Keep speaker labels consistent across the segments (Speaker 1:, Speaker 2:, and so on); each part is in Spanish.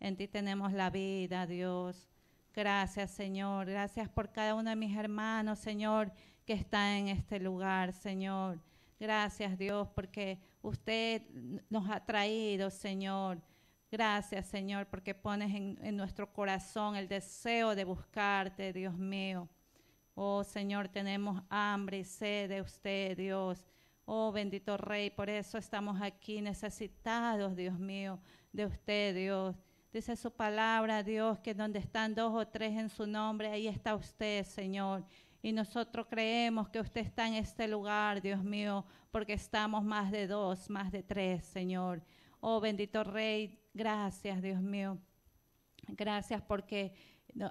Speaker 1: En ti tenemos la vida, Dios. Gracias, Señor. Gracias por cada uno de mis hermanos, Señor, que está en este lugar, Señor. Gracias, Dios, porque usted nos ha traído, Señor. Gracias, Señor, porque pones en, en, nuestro corazón el deseo de buscarte, Dios mío. Oh, Señor, tenemos hambre y sed de usted, Dios. Oh, bendito Rey, por eso estamos aquí necesitados, Dios mío, de usted, Dios. Dice su palabra, Dios, que donde están dos o tres en su nombre, ahí está usted, Señor. Y nosotros creemos que usted está en este lugar, Dios mío, porque estamos más de dos, más de tres, Señor. Oh bendito Rey, gracias, Dios mío. Gracias porque,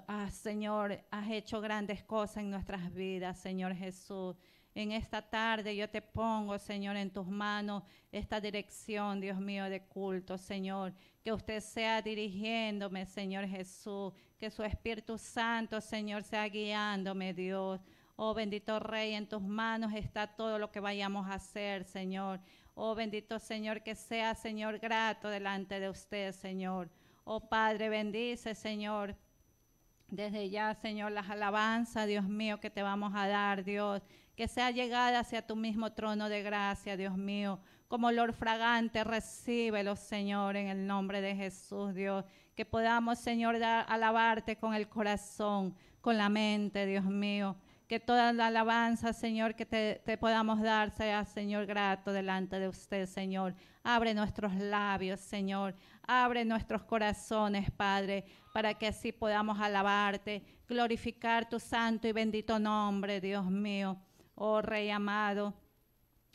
Speaker 1: ah, Señor, has hecho grandes cosas en nuestras vidas, Señor Jesús. En esta tarde yo te pongo, Señor, en tus manos esta dirección, Dios mío, de culto, Señor. Que usted sea dirigiéndome, Señor Jesús. Que su Espíritu Santo, Señor, sea guiándome, Dios. Oh bendito Rey, en tus manos está todo lo que vayamos a hacer, Señor. Oh bendito Señor, que sea, Señor, grato delante de usted, Señor. Oh Padre, bendice, Señor. Desde ya, Señor, las alabanzas, Dios mío, que te vamos a dar, Dios que sea llegada hacia tu mismo trono de gracia, Dios mío. Como olor fragante, recíbelo, Señor, en el nombre de Jesús, Dios. Que podamos, Señor, alabarte con el corazón, con la mente, Dios mío. Que toda la alabanza, Señor, que te, te podamos dar sea, Señor, grato delante de usted, Señor. Abre nuestros labios, Señor. Abre nuestros corazones, Padre, para que así podamos alabarte, glorificar tu santo y bendito nombre, Dios mío. Oh Rey amado,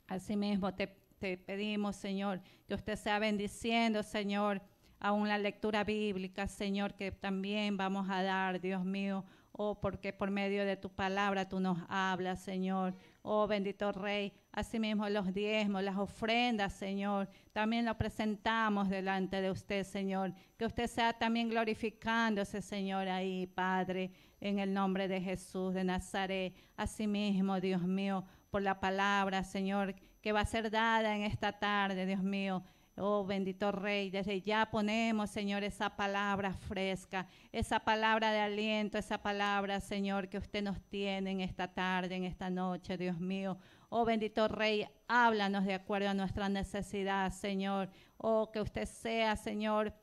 Speaker 1: asimismo te, te pedimos, Señor, que usted sea bendiciendo, Señor, aún la lectura bíblica, Señor, que también vamos a dar, Dios mío. Oh, porque por medio de tu palabra tú nos hablas, Señor. Oh, bendito Rey, asimismo los diezmos, las ofrendas, Señor. También lo presentamos delante de usted, Señor. Que usted sea también glorificándose, Señor, ahí, Padre en el nombre de Jesús de Nazaret. Asimismo, Dios mío, por la palabra, Señor, que va a ser dada en esta tarde, Dios mío. Oh bendito Rey, desde ya ponemos, Señor, esa palabra fresca, esa palabra de aliento, esa palabra, Señor, que usted nos tiene en esta tarde, en esta noche, Dios mío. Oh bendito Rey, háblanos de acuerdo a nuestra necesidad, Señor. Oh, que usted sea, Señor,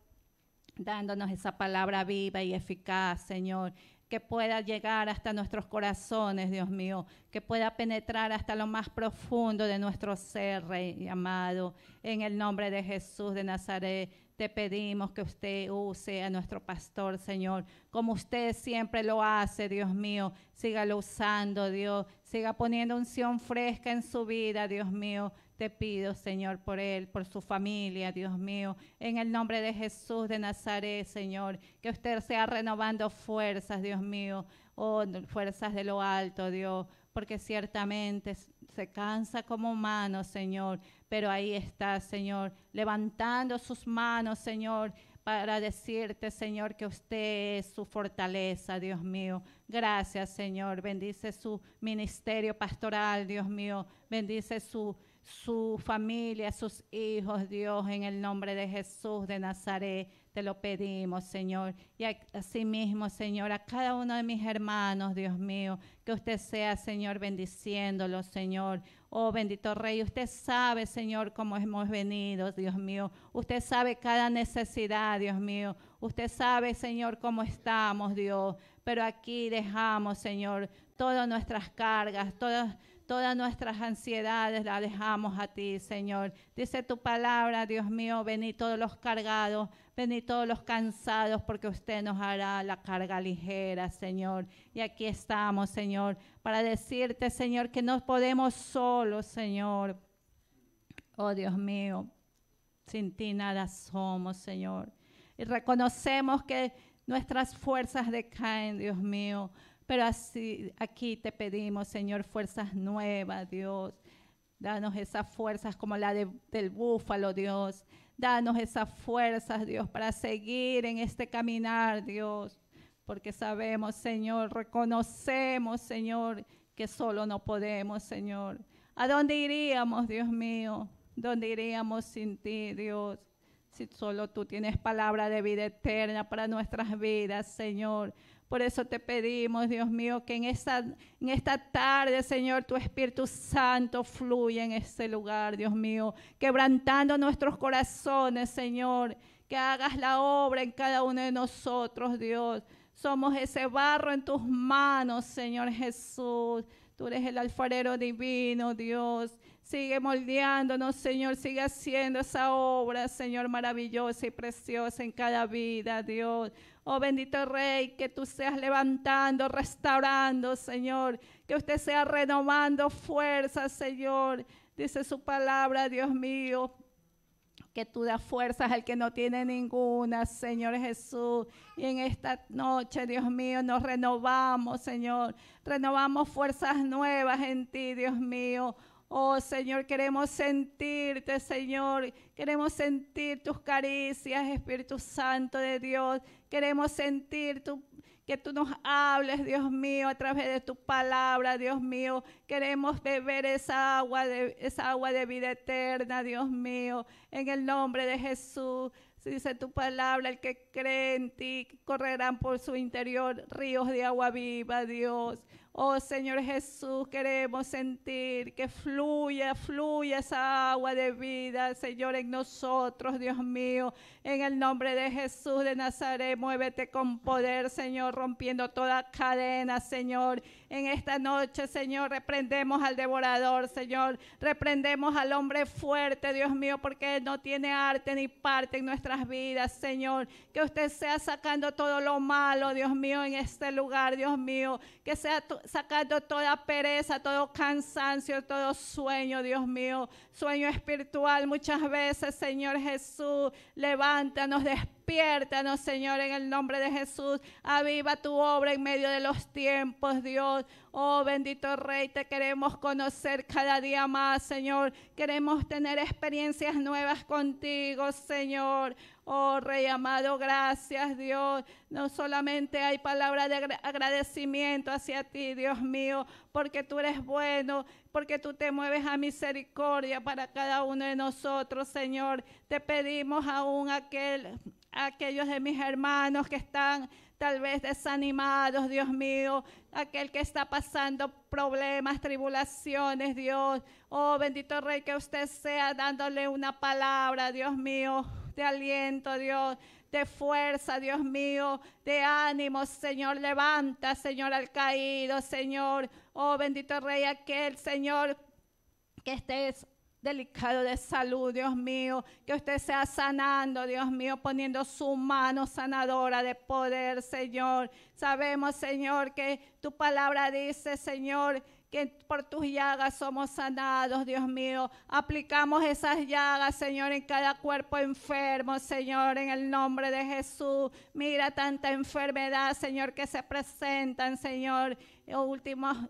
Speaker 1: dándonos esa palabra viva y eficaz, Señor que pueda llegar hasta nuestros corazones, Dios mío, que pueda penetrar hasta lo más profundo de nuestro ser, Rey amado, en el nombre de Jesús de Nazaret. Te pedimos que usted use a nuestro pastor, Señor, como usted siempre lo hace, Dios mío. Sígalo usando, Dios. Siga poniendo unción fresca en su vida, Dios mío. Te pido, Señor, por él, por su familia, Dios mío. En el nombre de Jesús de Nazaret, Señor, que usted sea renovando fuerzas, Dios mío. Oh, fuerzas de lo alto, Dios, porque ciertamente se cansa como humano, Señor, pero ahí está, Señor, levantando sus manos, Señor, para decirte, Señor, que usted es su fortaleza, Dios mío. Gracias, Señor. Bendice su ministerio pastoral, Dios mío. Bendice su, su familia, sus hijos, Dios, en el nombre de Jesús de Nazaret. Te lo pedimos, Señor. Y mismo, Señor, a cada uno de mis hermanos, Dios mío, que usted sea, Señor, bendiciéndolo, Señor. Oh bendito Rey, usted sabe, Señor, cómo hemos venido, Dios mío. Usted sabe cada necesidad, Dios mío. Usted sabe, Señor, cómo estamos, Dios. Pero aquí dejamos, Señor, todas nuestras cargas, todas Todas nuestras ansiedades las dejamos a ti, Señor. Dice tu palabra, Dios mío, vení todos los cargados, vení todos los cansados, porque usted nos hará la carga ligera, Señor. Y aquí estamos, Señor, para decirte, Señor, que no podemos solos, Señor. Oh, Dios mío, sin ti nada somos, Señor. Y reconocemos que nuestras fuerzas decaen, Dios mío. Pero así, aquí te pedimos, Señor, fuerzas nuevas, Dios. Danos esas fuerzas como la del búfalo, Dios. Danos esas fuerzas, Dios, para seguir en este caminar, Dios. Porque sabemos, Señor, reconocemos, Señor, que solo no podemos, Señor. ¿A dónde iríamos, Dios mío? ¿Dónde iríamos sin ti, Dios? Si solo tú tienes palabra de vida eterna para nuestras vidas, Señor. Por eso te pedimos, Dios mío, que en esta, en esta tarde, Señor, tu Espíritu Santo fluya en este lugar, Dios mío, quebrantando nuestros corazones, Señor, que hagas la obra en cada uno de nosotros, Dios. Somos ese barro en tus manos, Señor Jesús. Tú eres el alfarero divino, Dios. Sigue moldeándonos, Señor. Sigue haciendo esa obra, Señor, maravillosa y preciosa en cada vida, Dios. Oh bendito Rey, que tú seas levantando, restaurando, Señor. Que usted sea renovando fuerzas, Señor. Dice su palabra, Dios mío. Que tú das fuerzas al que no tiene ninguna, Señor Jesús. Y en esta noche, Dios mío, nos renovamos, Señor. Renovamos fuerzas nuevas en ti, Dios mío. Oh Señor, queremos sentirte, Señor. Queremos sentir tus caricias, Espíritu Santo de Dios. Queremos sentir que tú nos hables, Dios mío, a través de tu palabra, Dios mío. Queremos beber esa agua, de, esa agua de vida eterna, Dios mío, en el nombre de Jesús. Si dice tu palabra, el que cree en ti, correrán por su interior ríos de agua viva, Dios. Oh Señor Jesús, queremos sentir que fluya, fluya esa agua de vida, Señor, en nosotros, Dios mío. En el nombre de Jesús de Nazaret, muévete con poder, Señor, rompiendo toda cadena, Señor. En esta noche, Señor, reprendemos al devorador, Señor. Reprendemos al hombre fuerte, Dios mío, porque él no tiene arte ni parte en nuestras vidas, Señor. Que usted sea sacando todo lo malo, Dios mío, en este lugar, Dios mío. Que sea sacando toda pereza, todo cansancio, todo sueño, Dios mío. Sueño espiritual muchas veces, Señor Jesús. Levántanos después, Despiértanos, Señor, en el nombre de Jesús. Aviva tu obra en medio de los tiempos, Dios. Oh bendito Rey, te queremos conocer cada día más, Señor. Queremos tener experiencias nuevas contigo, Señor. Oh Rey amado, gracias Dios. No solamente hay palabra de agradecimiento hacia ti, Dios mío, porque tú eres bueno, porque tú te mueves a misericordia para cada uno de nosotros, Señor. Te pedimos aún aquel aquellos de mis hermanos que están tal vez desanimados, Dios mío, aquel que está pasando problemas, tribulaciones, Dios. Oh, bendito Rey, que usted sea dándole una palabra, Dios mío, de aliento, Dios de fuerza, Dios mío, de ánimo, Señor. Levanta, Señor, al caído, Señor. Oh, bendito Rey, aquel, Señor, que estés delicado de salud, Dios mío, que usted sea sanando, Dios mío, poniendo su mano sanadora de poder, Señor. Sabemos, Señor, que tu palabra dice, Señor, que por tus llagas somos sanados, Dios mío. Aplicamos esas llagas, Señor, en cada cuerpo enfermo, Señor, en el nombre de Jesús. Mira tanta enfermedad, Señor, que se presentan, Señor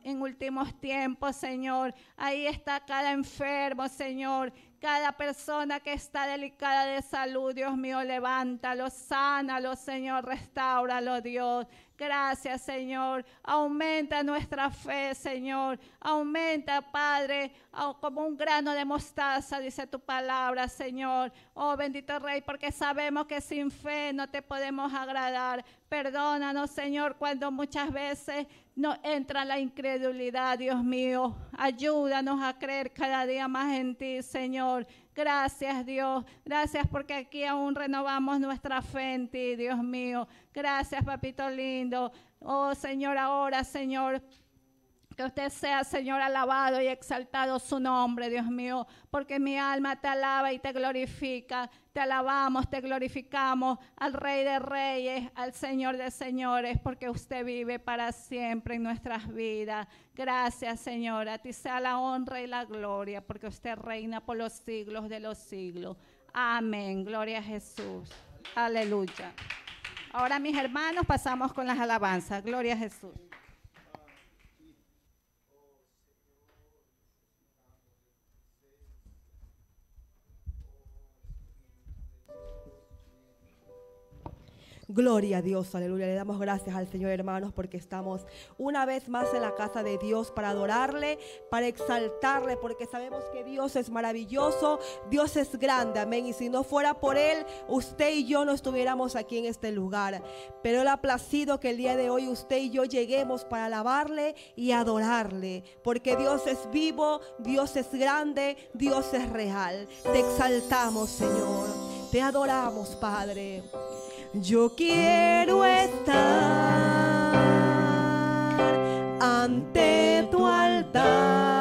Speaker 1: en últimos tiempos, Señor. Ahí está cada enfermo, Señor. Cada persona que está delicada de salud, Dios mío, levántalo, sánalo, Señor, restáuralo, Dios. Gracias, Señor. Aumenta nuestra fe, Señor. Aumenta, Padre, como un grano de mostaza, dice tu palabra, Señor. Oh, bendito Rey, porque sabemos que sin fe no te podemos agradar. Perdónanos, Señor, cuando muchas veces no entra la incredulidad, Dios mío. Ayúdanos a creer cada día más en ti, Señor. Gracias, Dios. Gracias porque aquí aún renovamos nuestra fe en ti, Dios mío. Gracias, papito lindo. Oh, Señor, ahora, Señor, que usted sea, Señor, alabado y exaltado su nombre, Dios mío, porque mi alma te alaba y te glorifica. Te alabamos, te glorificamos al Rey de Reyes, al Señor de Señores, porque usted vive para siempre en nuestras vidas. Gracias, Señor. A ti sea la honra y la gloria, porque usted reina por los siglos de los siglos. Amén. Gloria a Jesús. Aleluya. Ahora, mis hermanos, pasamos con las alabanzas. Gloria a Jesús.
Speaker 2: Gloria a Dios, aleluya. Le damos gracias al Señor, hermanos, porque estamos una vez más en la casa de Dios para adorarle, para exaltarle, porque sabemos que Dios es maravilloso, Dios es grande, amén. Y si no fuera por Él, usted y yo no estuviéramos aquí en este lugar. Pero Él ha placido que el día de hoy usted y yo lleguemos para alabarle y adorarle, porque Dios es vivo, Dios es grande, Dios es real. Te exaltamos, Señor. Te adoramos, Padre. Yo quiero estar ante tu altar.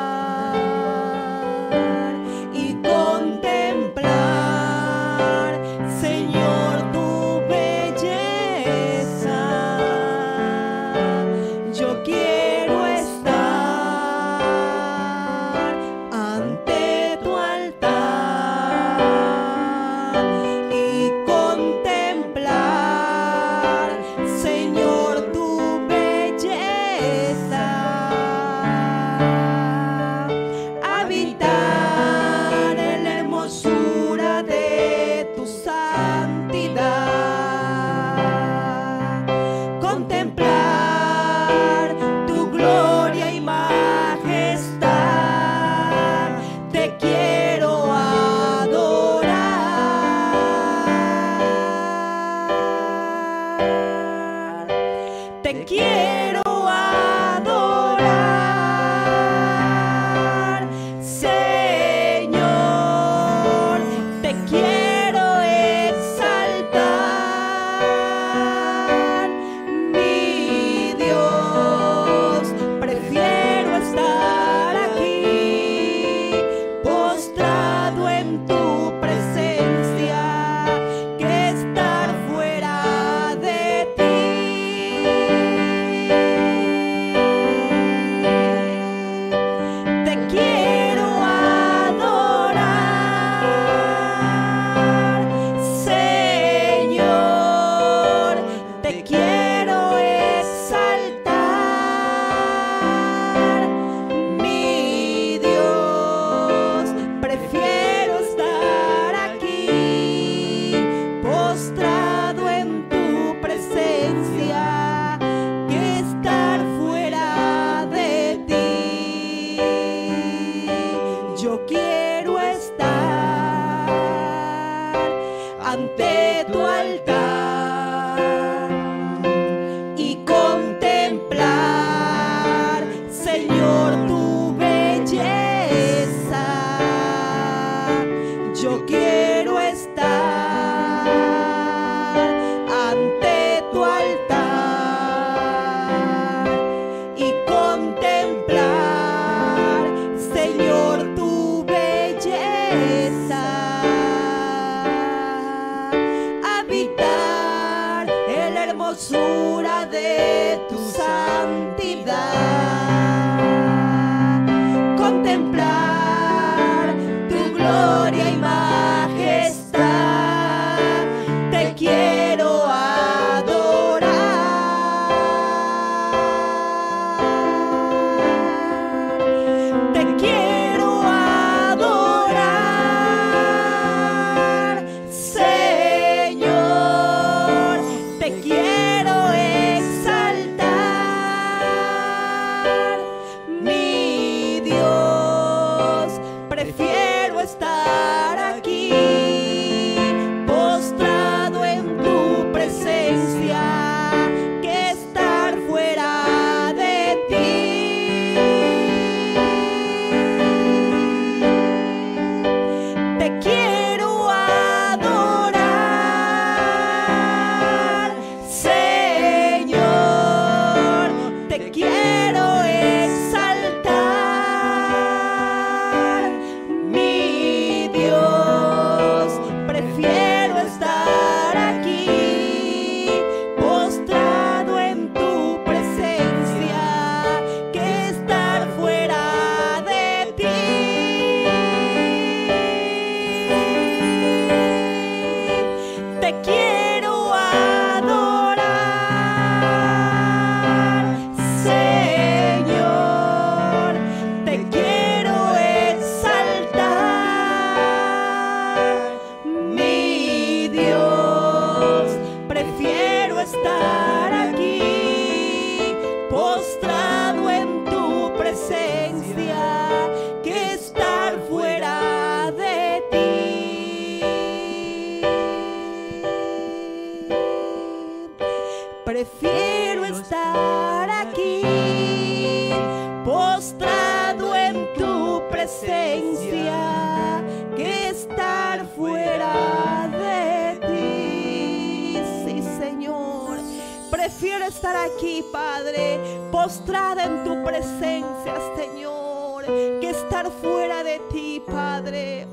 Speaker 2: estar aquí, Padre, postrada en tu presencia, Señor, que estar fuera de ti, Padre.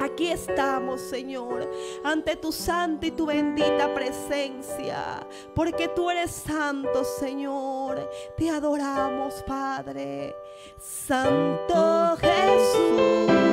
Speaker 2: Aquí estamos, Señor, ante tu santa y tu bendita presencia, porque tú eres santo, Señor. Te adoramos, Padre. Santo Jesús.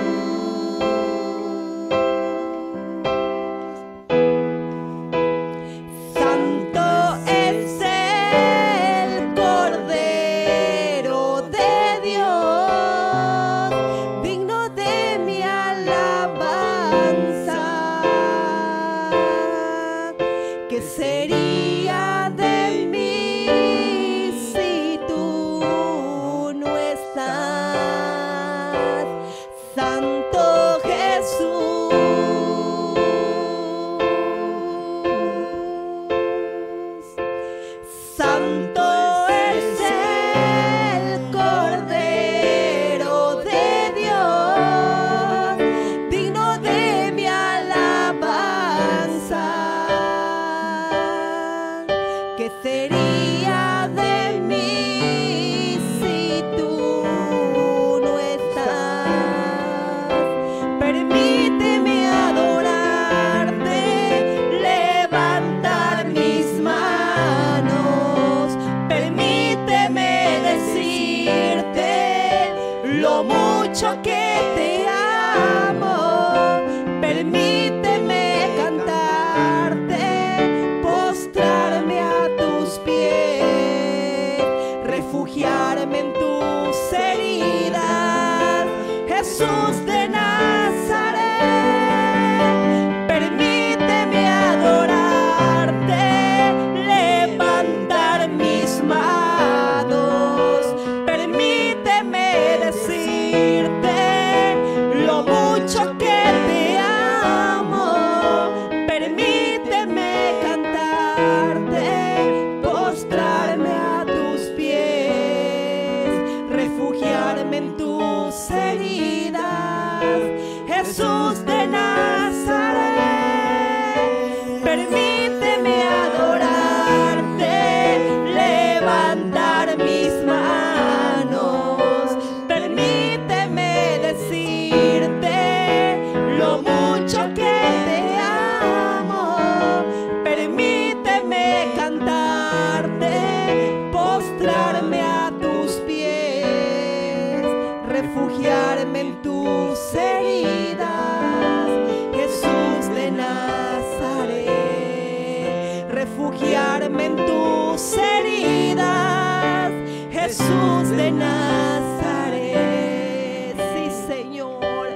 Speaker 2: en tus heridas, Jesús de Nazaret. Sí, Señor,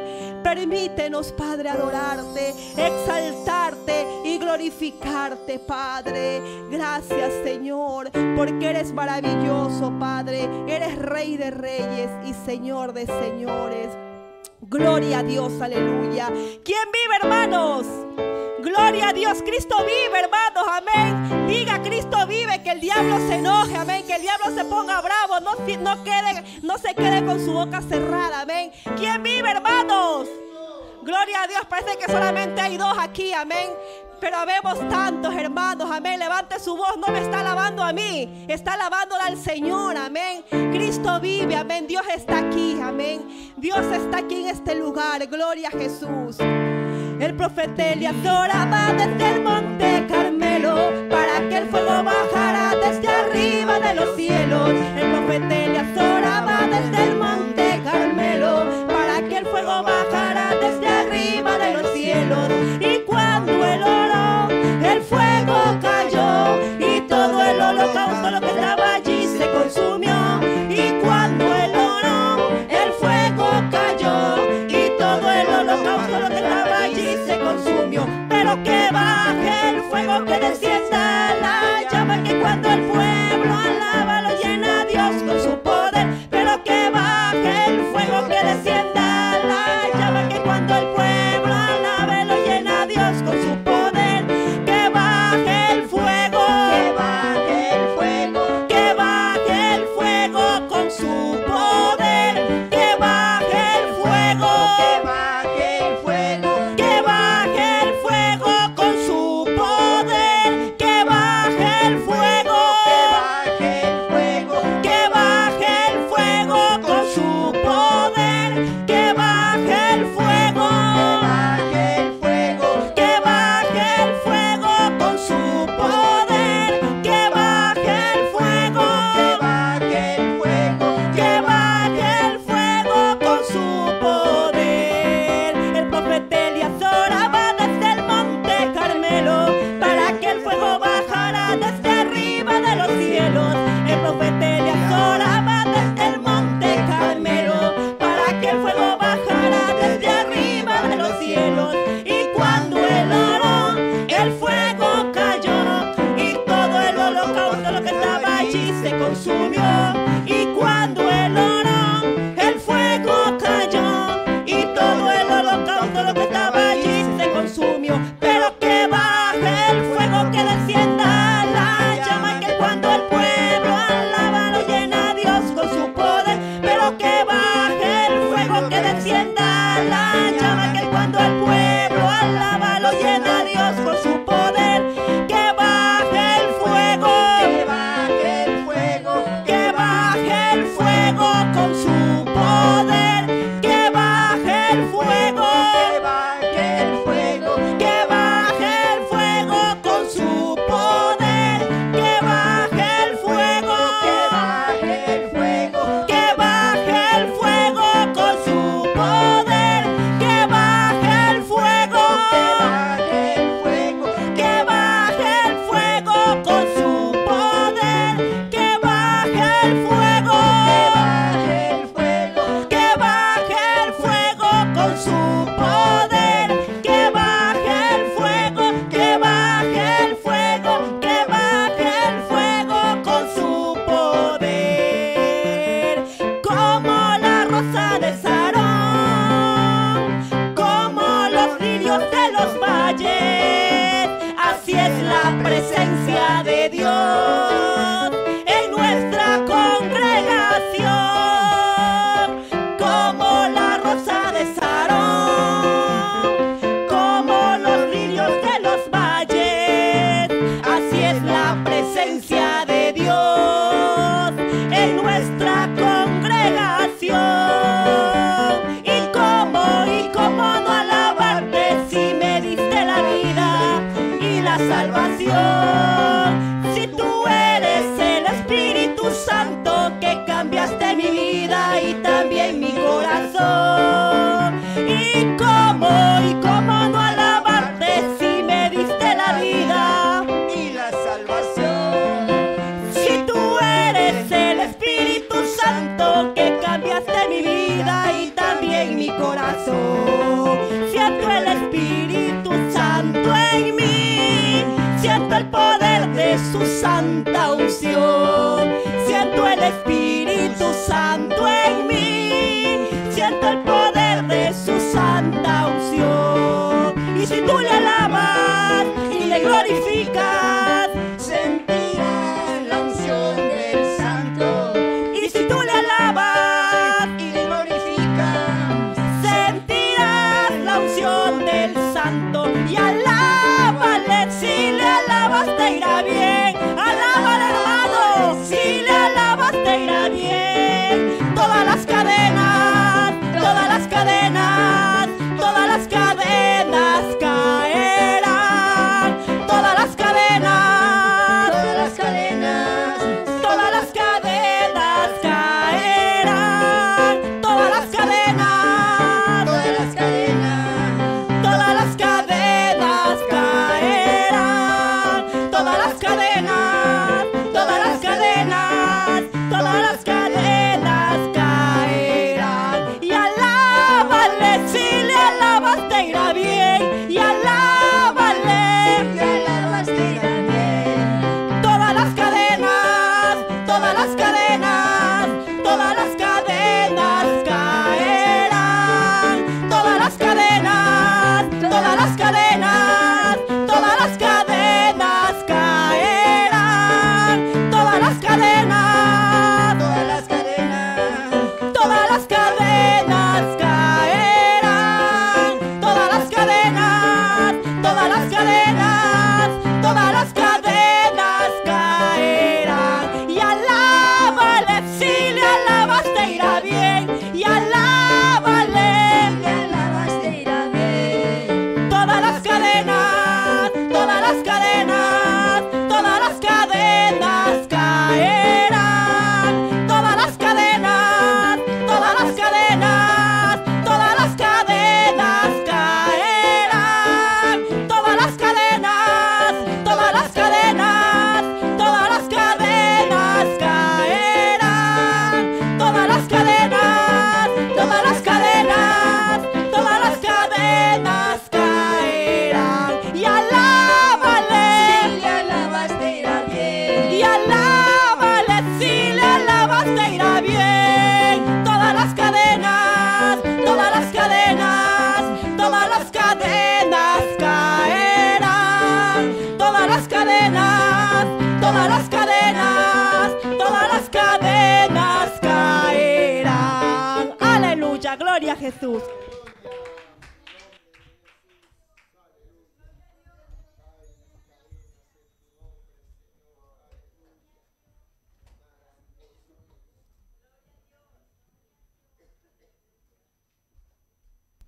Speaker 2: permítenos, Padre, adorarte, exaltarte y glorificarte, Padre. Gracias, Señor, porque eres maravilloso, Padre. Eres Rey de Reyes y Señor de Señores. Gloria a Dios, aleluya. ¿Quién vive, hermanos? Gloria a Dios, Cristo vive, hermanos, amén. Diga, Cristo vive, que el diablo se enoje, amén. Que el diablo se ponga bravo, no, no, no se quede con su boca cerrada, amén. ¿Quién vive, hermanos? Gloria a Dios, parece que solamente hay dos aquí, amén. Pero vemos tantos hermanos, amén. Levante su voz, no me está alabando a mí, está alabándola al Señor, amén. Cristo vive, amén. Dios está aquí, amén. Dios está aquí en este lugar, gloria a Jesús. El profeta le va desde el monte Carmelo para que el fuego bajara desde arriba de los cielos. que descienda la llama que cuando el fue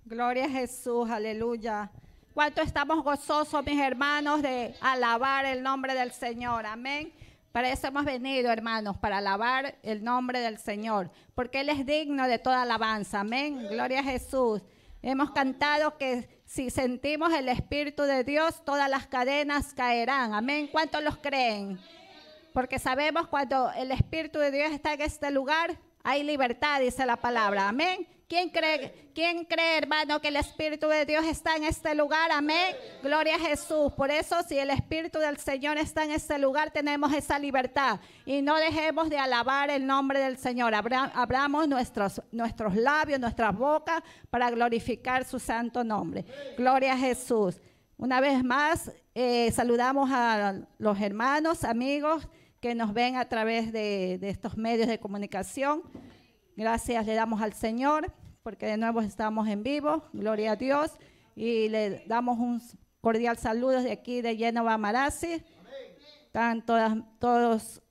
Speaker 1: Gloria a Jesús, aleluya. ¿Cuánto estamos gozosos, mis hermanos, de alabar el nombre del Señor? Amén. Para eso hemos venido, hermanos, para alabar el nombre del Señor, porque Él es digno de toda alabanza. Amén. Gloria a Jesús. Hemos cantado que si sentimos el Espíritu de Dios, todas las cadenas caerán. Amén. ¿Cuántos los creen? Porque sabemos cuando el Espíritu de Dios está en este lugar, hay libertad, dice la palabra. Amén. ¿Quién cree, ¿Quién cree, hermano, que el Espíritu de Dios está en este lugar? Amén. Gloria a Jesús. Por eso, si el Espíritu del Señor está en este lugar, tenemos esa libertad. Y no dejemos de alabar el nombre del Señor. abramos nuestros, nuestros labios, nuestras bocas, para glorificar su santo nombre. Gloria a Jesús. Una vez más, eh, saludamos a los hermanos, amigos que nos ven a través de estos medios de comunicación. Gracias le damos al Señor porque de nuevo estamos en vivo, gloria a Dios, y le damos un cordial saludo de aquí de Genova Marassi. Están todas, todos,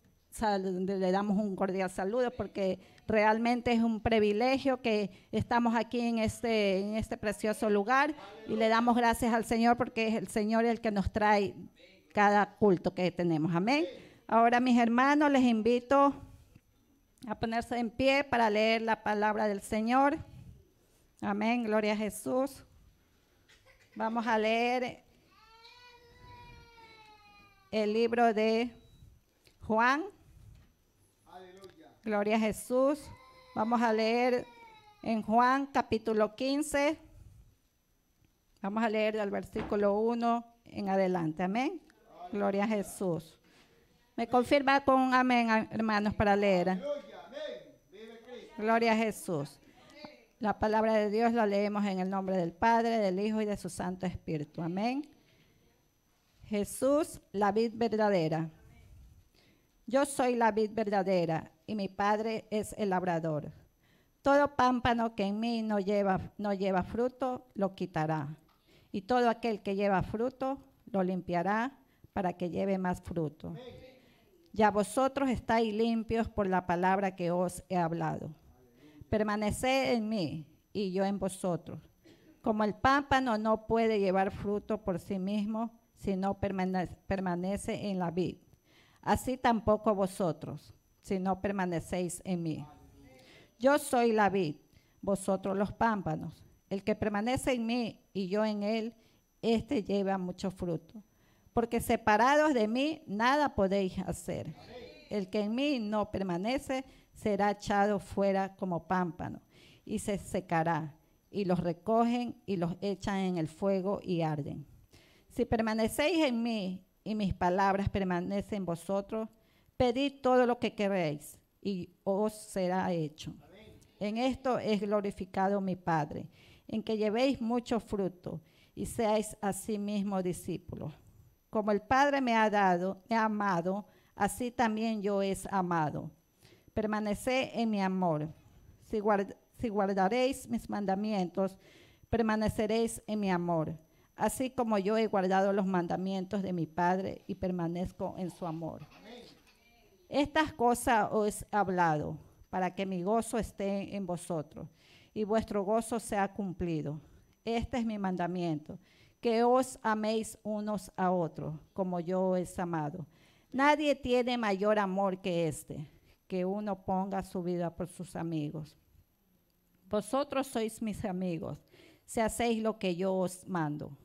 Speaker 1: le damos un cordial saludo porque realmente es un privilegio que estamos aquí en este, en este precioso lugar y le damos gracias al Señor porque es el Señor el que nos trae cada culto que tenemos. Amén. Ahora mis hermanos les invito a ponerse en pie para leer la palabra del Señor. Amén, gloria a Jesús. Vamos a leer el libro de Juan. Gloria a Jesús. Vamos a leer en Juan capítulo 15. Vamos a leer del versículo 1 en adelante. Amén. Gloria a Jesús. Me confirma con un amén, hermanos, para leer. Gloria a Jesús. La palabra de Dios la leemos en el nombre del Padre, del Hijo y de su Santo Espíritu. Amén. Jesús, la vid verdadera. Yo soy la vid verdadera y mi Padre es el labrador. Todo pámpano que en mí no lleva, no lleva fruto, lo quitará. Y todo aquel que lleva fruto, lo limpiará para que lleve más fruto. Ya vosotros estáis limpios por la palabra que os he hablado permaneced en mí y yo en vosotros. Como el pámpano no puede llevar fruto por sí mismo si no permanece, permanece en la vid, así tampoco vosotros si no permanecéis en mí. Yo soy la vid, vosotros los pámpanos. El que permanece en mí y yo en él, éste lleva mucho fruto. Porque separados de mí nada podéis hacer. El que en mí no permanece, será echado fuera como pámpano y se secará, y los recogen y los echan en el fuego y arden. Si permanecéis en mí y mis palabras permanecen en vosotros, pedid todo lo que queréis y os será hecho. En esto es glorificado mi Padre, en que llevéis mucho fruto y seáis asimismo discípulos. Como el Padre me ha dado, me ha amado, así también yo es amado permanece en mi amor. Si, guardaréis mis mandamientos, permaneceréis en mi amor, así como yo he guardado los mandamientos de mi Padre y permanezco en su amor. Estas cosas os he hablado, para que mi gozo esté en vosotros y vuestro gozo sea cumplido. Este es mi mandamiento, que os améis unos a otros, como yo os he amado. Nadie tiene mayor amor que este que uno ponga su vida por sus amigos. Vosotros sois mis amigos, si hacéis lo que yo os mando.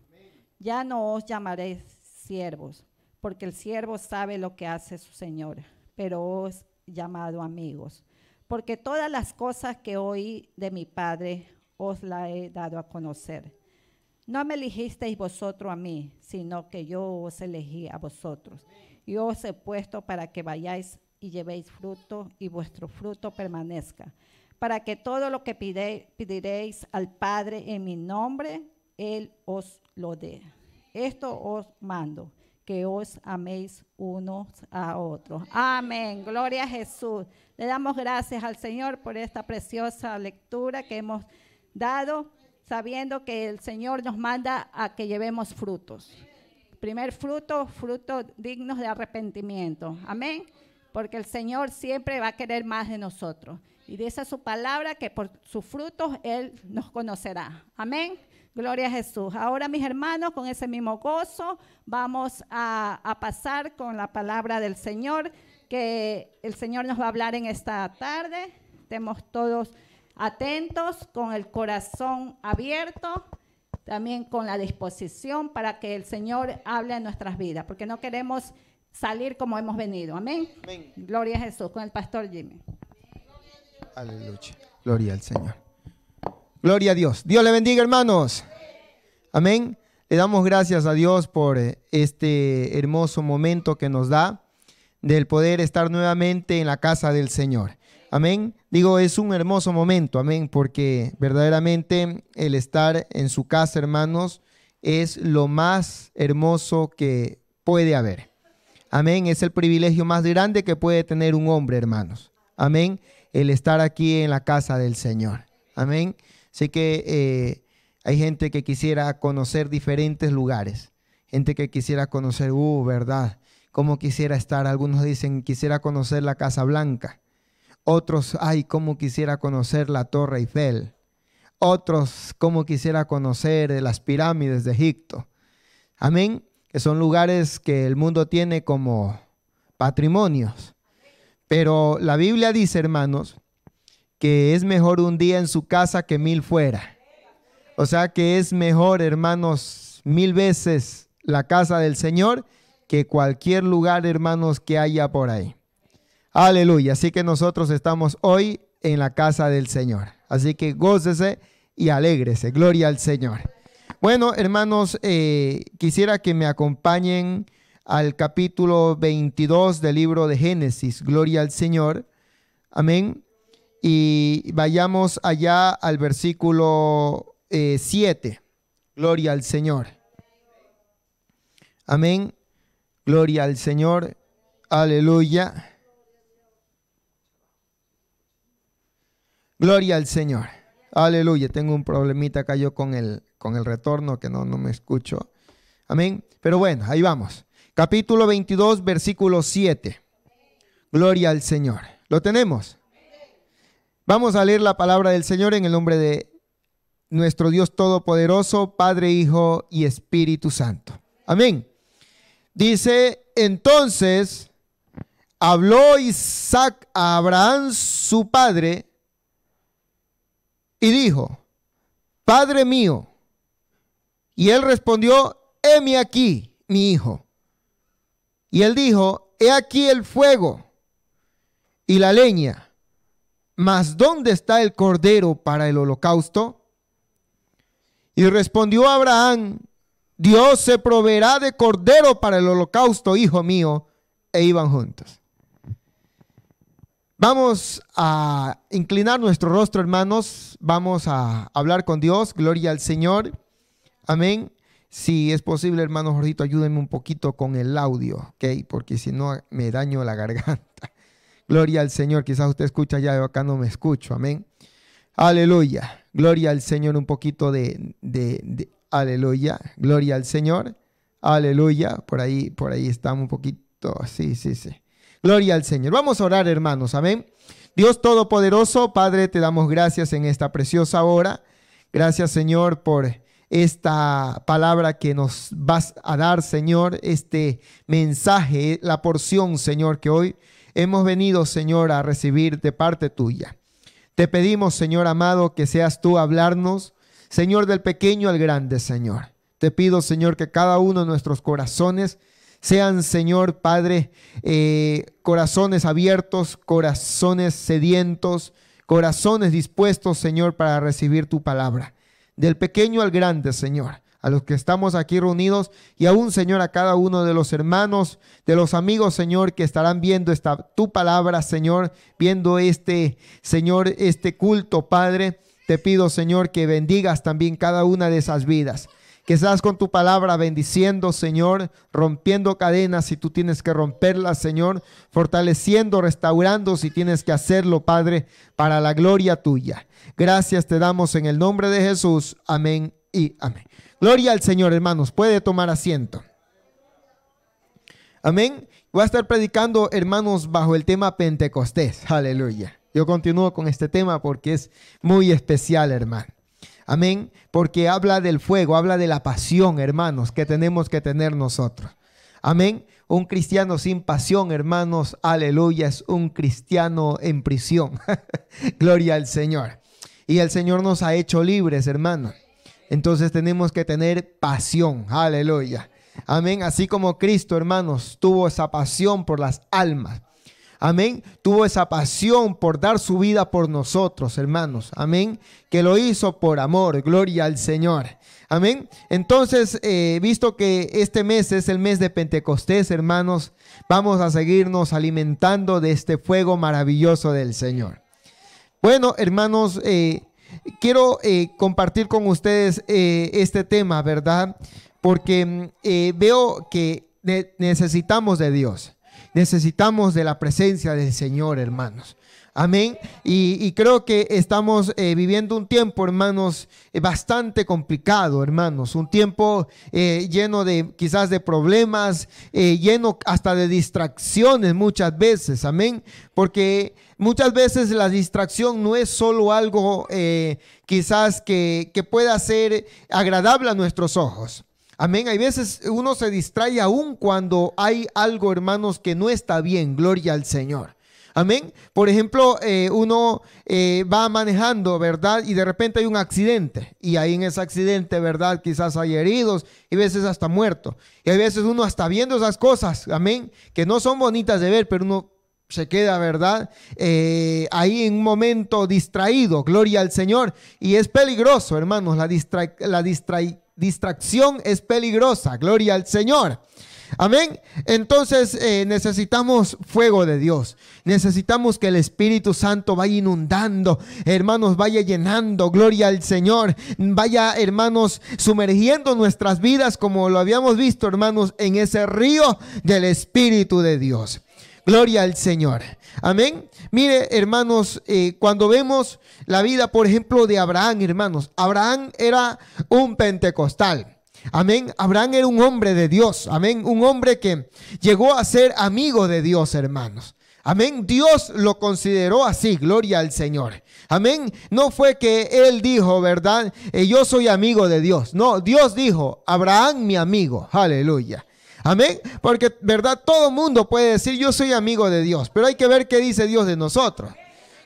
Speaker 1: Ya no os llamaré siervos, porque el siervo sabe lo que hace su Señor, pero os llamado amigos, porque todas las cosas que oí de mi Padre os la he dado a conocer. No me elegisteis vosotros a mí, sino que yo os elegí a vosotros. Y os he puesto para que vayáis y llevéis fruto y vuestro fruto permanezca, para que todo lo que pide, pediréis al Padre en mi nombre, Él os lo dé. Esto os mando, que os améis unos a otros. Amén, gloria a Jesús. Le damos gracias al Señor por esta preciosa lectura que hemos dado, sabiendo que el Señor nos manda a que llevemos frutos primer fruto, fruto digno de arrepentimiento. Amén porque el Señor siempre va a querer más de nosotros. Y dice su palabra que por sus frutos Él nos conocerá. Amén. Gloria a Jesús. Ahora mis hermanos, con ese mismo gozo, vamos a, pasar con la palabra del Señor, que el Señor nos va a hablar en esta tarde. Estemos todos atentos, con el corazón abierto, también con la disposición para que el Señor hable en nuestras vidas, porque no queremos salir como hemos venido. Amén. Gloria a Jesús con el pastor Jimmy.
Speaker 3: Aleluya. Gloria al Señor. Gloria a Dios. Dios le bendiga, hermanos. Amén. Le damos gracias a Dios por eh, este hermoso momento que nos da del poder estar nuevamente en la casa del Señor. Amén. Digo, es un hermoso momento, amén, porque verdaderamente el estar en su casa, hermanos, es lo más hermoso que puede haber. Amén. Es el privilegio más grande que puede tener un hombre, hermanos. Amén. El estar aquí en la casa del Señor. Amén. Sé que eh, hay gente que quisiera conocer diferentes lugares. Gente que quisiera conocer, uh, verdad. Cómo quisiera estar. Algunos dicen, quisiera conocer la Casa Blanca. Otros, ay, cómo quisiera conocer la Torre Eiffel. Otros, cómo quisiera conocer las pirámides de Egipto. Amén son lugares que el mundo tiene como patrimonios. Pero la Biblia dice, hermanos, que es mejor un día en su casa que mil fuera. O sea que es mejor, hermanos, mil veces la casa del Señor que cualquier lugar, hermanos, que haya por ahí. Aleluya. Así que nosotros estamos hoy en la casa del Señor. Así que gócese y alégrese. Gloria al Señor. Bueno, hermanos, eh, quisiera que me acompañen al capítulo 22 del libro de Génesis. Gloria al Señor. Amén. Y vayamos allá al versículo 7. Eh, Gloria al Señor. Amén. Gloria al Señor. Aleluya. Gloria al Señor. Aleluya. Tengo un problemita acá yo con el, con el retorno, que no, me escucho. Amén. Pero bueno, ahí vamos. Capítulo 22, versículo 7. Gloria al Señor. ¿Lo tenemos? Vamos a leer la palabra del Señor en el nombre de nuestro Dios Todopoderoso, Padre, Hijo y Espíritu Santo. Amén. Dice, entonces habló Isaac a Abraham, su padre, y dijo, Padre mío, y él respondió, heme aquí, mi hijo. Y él dijo, he aquí el fuego y la leña, mas ¿dónde está el cordero para el holocausto? Y respondió Abraham, Dios se proveerá de cordero para el holocausto, hijo mío, e iban juntos. Vamos a inclinar nuestro rostro, hermanos, vamos a hablar con Dios, gloria al Señor. Amén. Si es posible, hermano Jordito, ayúdenme un poquito con el audio, ¿ok? Porque si no, me daño la garganta. Gloria al Señor. Quizás usted escucha ya, yo acá no me escucho. Amén. Aleluya. Gloria al Señor. Un poquito de, aleluya. Gloria al Señor. Aleluya. Por ahí, por ahí estamos un poquito. Sí, sí, sí. Gloria al Señor. Vamos a orar, hermanos. Amén. Dios Todopoderoso, Padre, te damos gracias en esta preciosa hora. Gracias, Señor, por esta palabra que nos vas a dar, Señor, este mensaje, la porción, Señor, que hoy hemos venido, Señor, a recibir de parte tuya. Te pedimos, Señor amado, que seas tú a hablarnos, Señor, del pequeño al grande, Señor. Te pido, Señor, que cada uno de nuestros corazones sean, Señor, Padre, eh, corazones abiertos, corazones sedientos, corazones dispuestos, Señor, para recibir tu palabra del pequeño al grande, Señor, a los que estamos aquí reunidos y aún, Señor, a cada uno de los hermanos, de los amigos, Señor, que estarán viendo esta tu palabra, Señor, viendo este, Señor, este culto, Padre. Te pido, Señor, que bendigas también cada una de esas vidas que estás con tu palabra bendiciendo, Señor, rompiendo cadenas si tú tienes que romperlas, Señor, fortaleciendo, restaurando si tienes que hacerlo, Padre, para la gloria tuya. Gracias te damos en el nombre de Jesús. Amén y amén. Gloria al Señor, hermanos. Puede tomar asiento. Amén. Voy a estar predicando, hermanos, bajo el tema Pentecostés. Aleluya. Yo continúo con este tema porque es muy especial, hermano. Amén. Porque habla del fuego, habla de la pasión, hermanos, que tenemos que tener nosotros. Amén. Un cristiano sin pasión, hermanos, aleluya, es un cristiano en prisión. Gloria al Señor. Y el Señor nos ha hecho libres, hermanos. Entonces tenemos que tener pasión. Aleluya. Amén. Así como Cristo, hermanos, tuvo esa pasión por las almas. Amén. Tuvo esa pasión por dar su vida por nosotros, hermanos. Amén. Que lo hizo por amor. Gloria al Señor. Amén. Entonces, eh, visto que este mes es el mes de Pentecostés, hermanos, vamos a seguirnos alimentando de este fuego maravilloso del Señor. Bueno, hermanos, eh, quiero eh, compartir con ustedes eh, este tema, ¿verdad? Porque mm, veo que necesitamos de Dios, necesitamos de la presencia del Señor, hermanos. Amén. Y, creo que estamos eh, viviendo un tiempo, hermanos, eh, bastante complicado, hermanos. Un tiempo eh, lleno de quizás de problemas, lleno hasta de distracciones muchas veces. Amén. Porque muchas veces la distracción no es solo algo quizás que, que pueda ser agradable a nuestros ojos. Amén. Hay veces uno se distrae aún cuando hay algo, hermanos, que no está bien. Gloria al Señor. Amén. Por ejemplo, eh, uno eh, va manejando, ¿verdad? Y de repente hay un accidente. Y ahí en ese accidente, ¿verdad? Quizás hay heridos y veces hasta muerto. Y a veces uno hasta viendo esas cosas, amén, que no son bonitas de ver, pero uno se queda, ¿verdad? Eh, ahí en un momento distraído, gloria al Señor. Y es peligroso, hermanos, la, distracción es peligrosa, gloria al Señor. Amén. Entonces eh, necesitamos fuego de Dios. Necesitamos que el Espíritu Santo vaya inundando, hermanos, vaya llenando, gloria al Señor. Vaya, hermanos, sumergiendo nuestras vidas como lo habíamos visto, hermanos, en ese río del Espíritu de Dios. Gloria al Señor. Amén. Mire, hermanos, eh, cuando vemos la vida, por ejemplo, de Abraham, hermanos, Abraham era un pentecostal. Amén. Abraham era un hombre de Dios. Amén. Un hombre que llegó a ser amigo de Dios, hermanos. Amén. Dios lo consideró así. Gloria al Señor. Amén. No fue que él dijo, ¿verdad? Eh, yo soy amigo de Dios. No, Dios dijo, Abraham mi amigo. Aleluya. Amén. Porque, ¿verdad? Todo mundo puede decir, yo soy amigo de Dios. Pero hay que ver qué dice Dios de nosotros.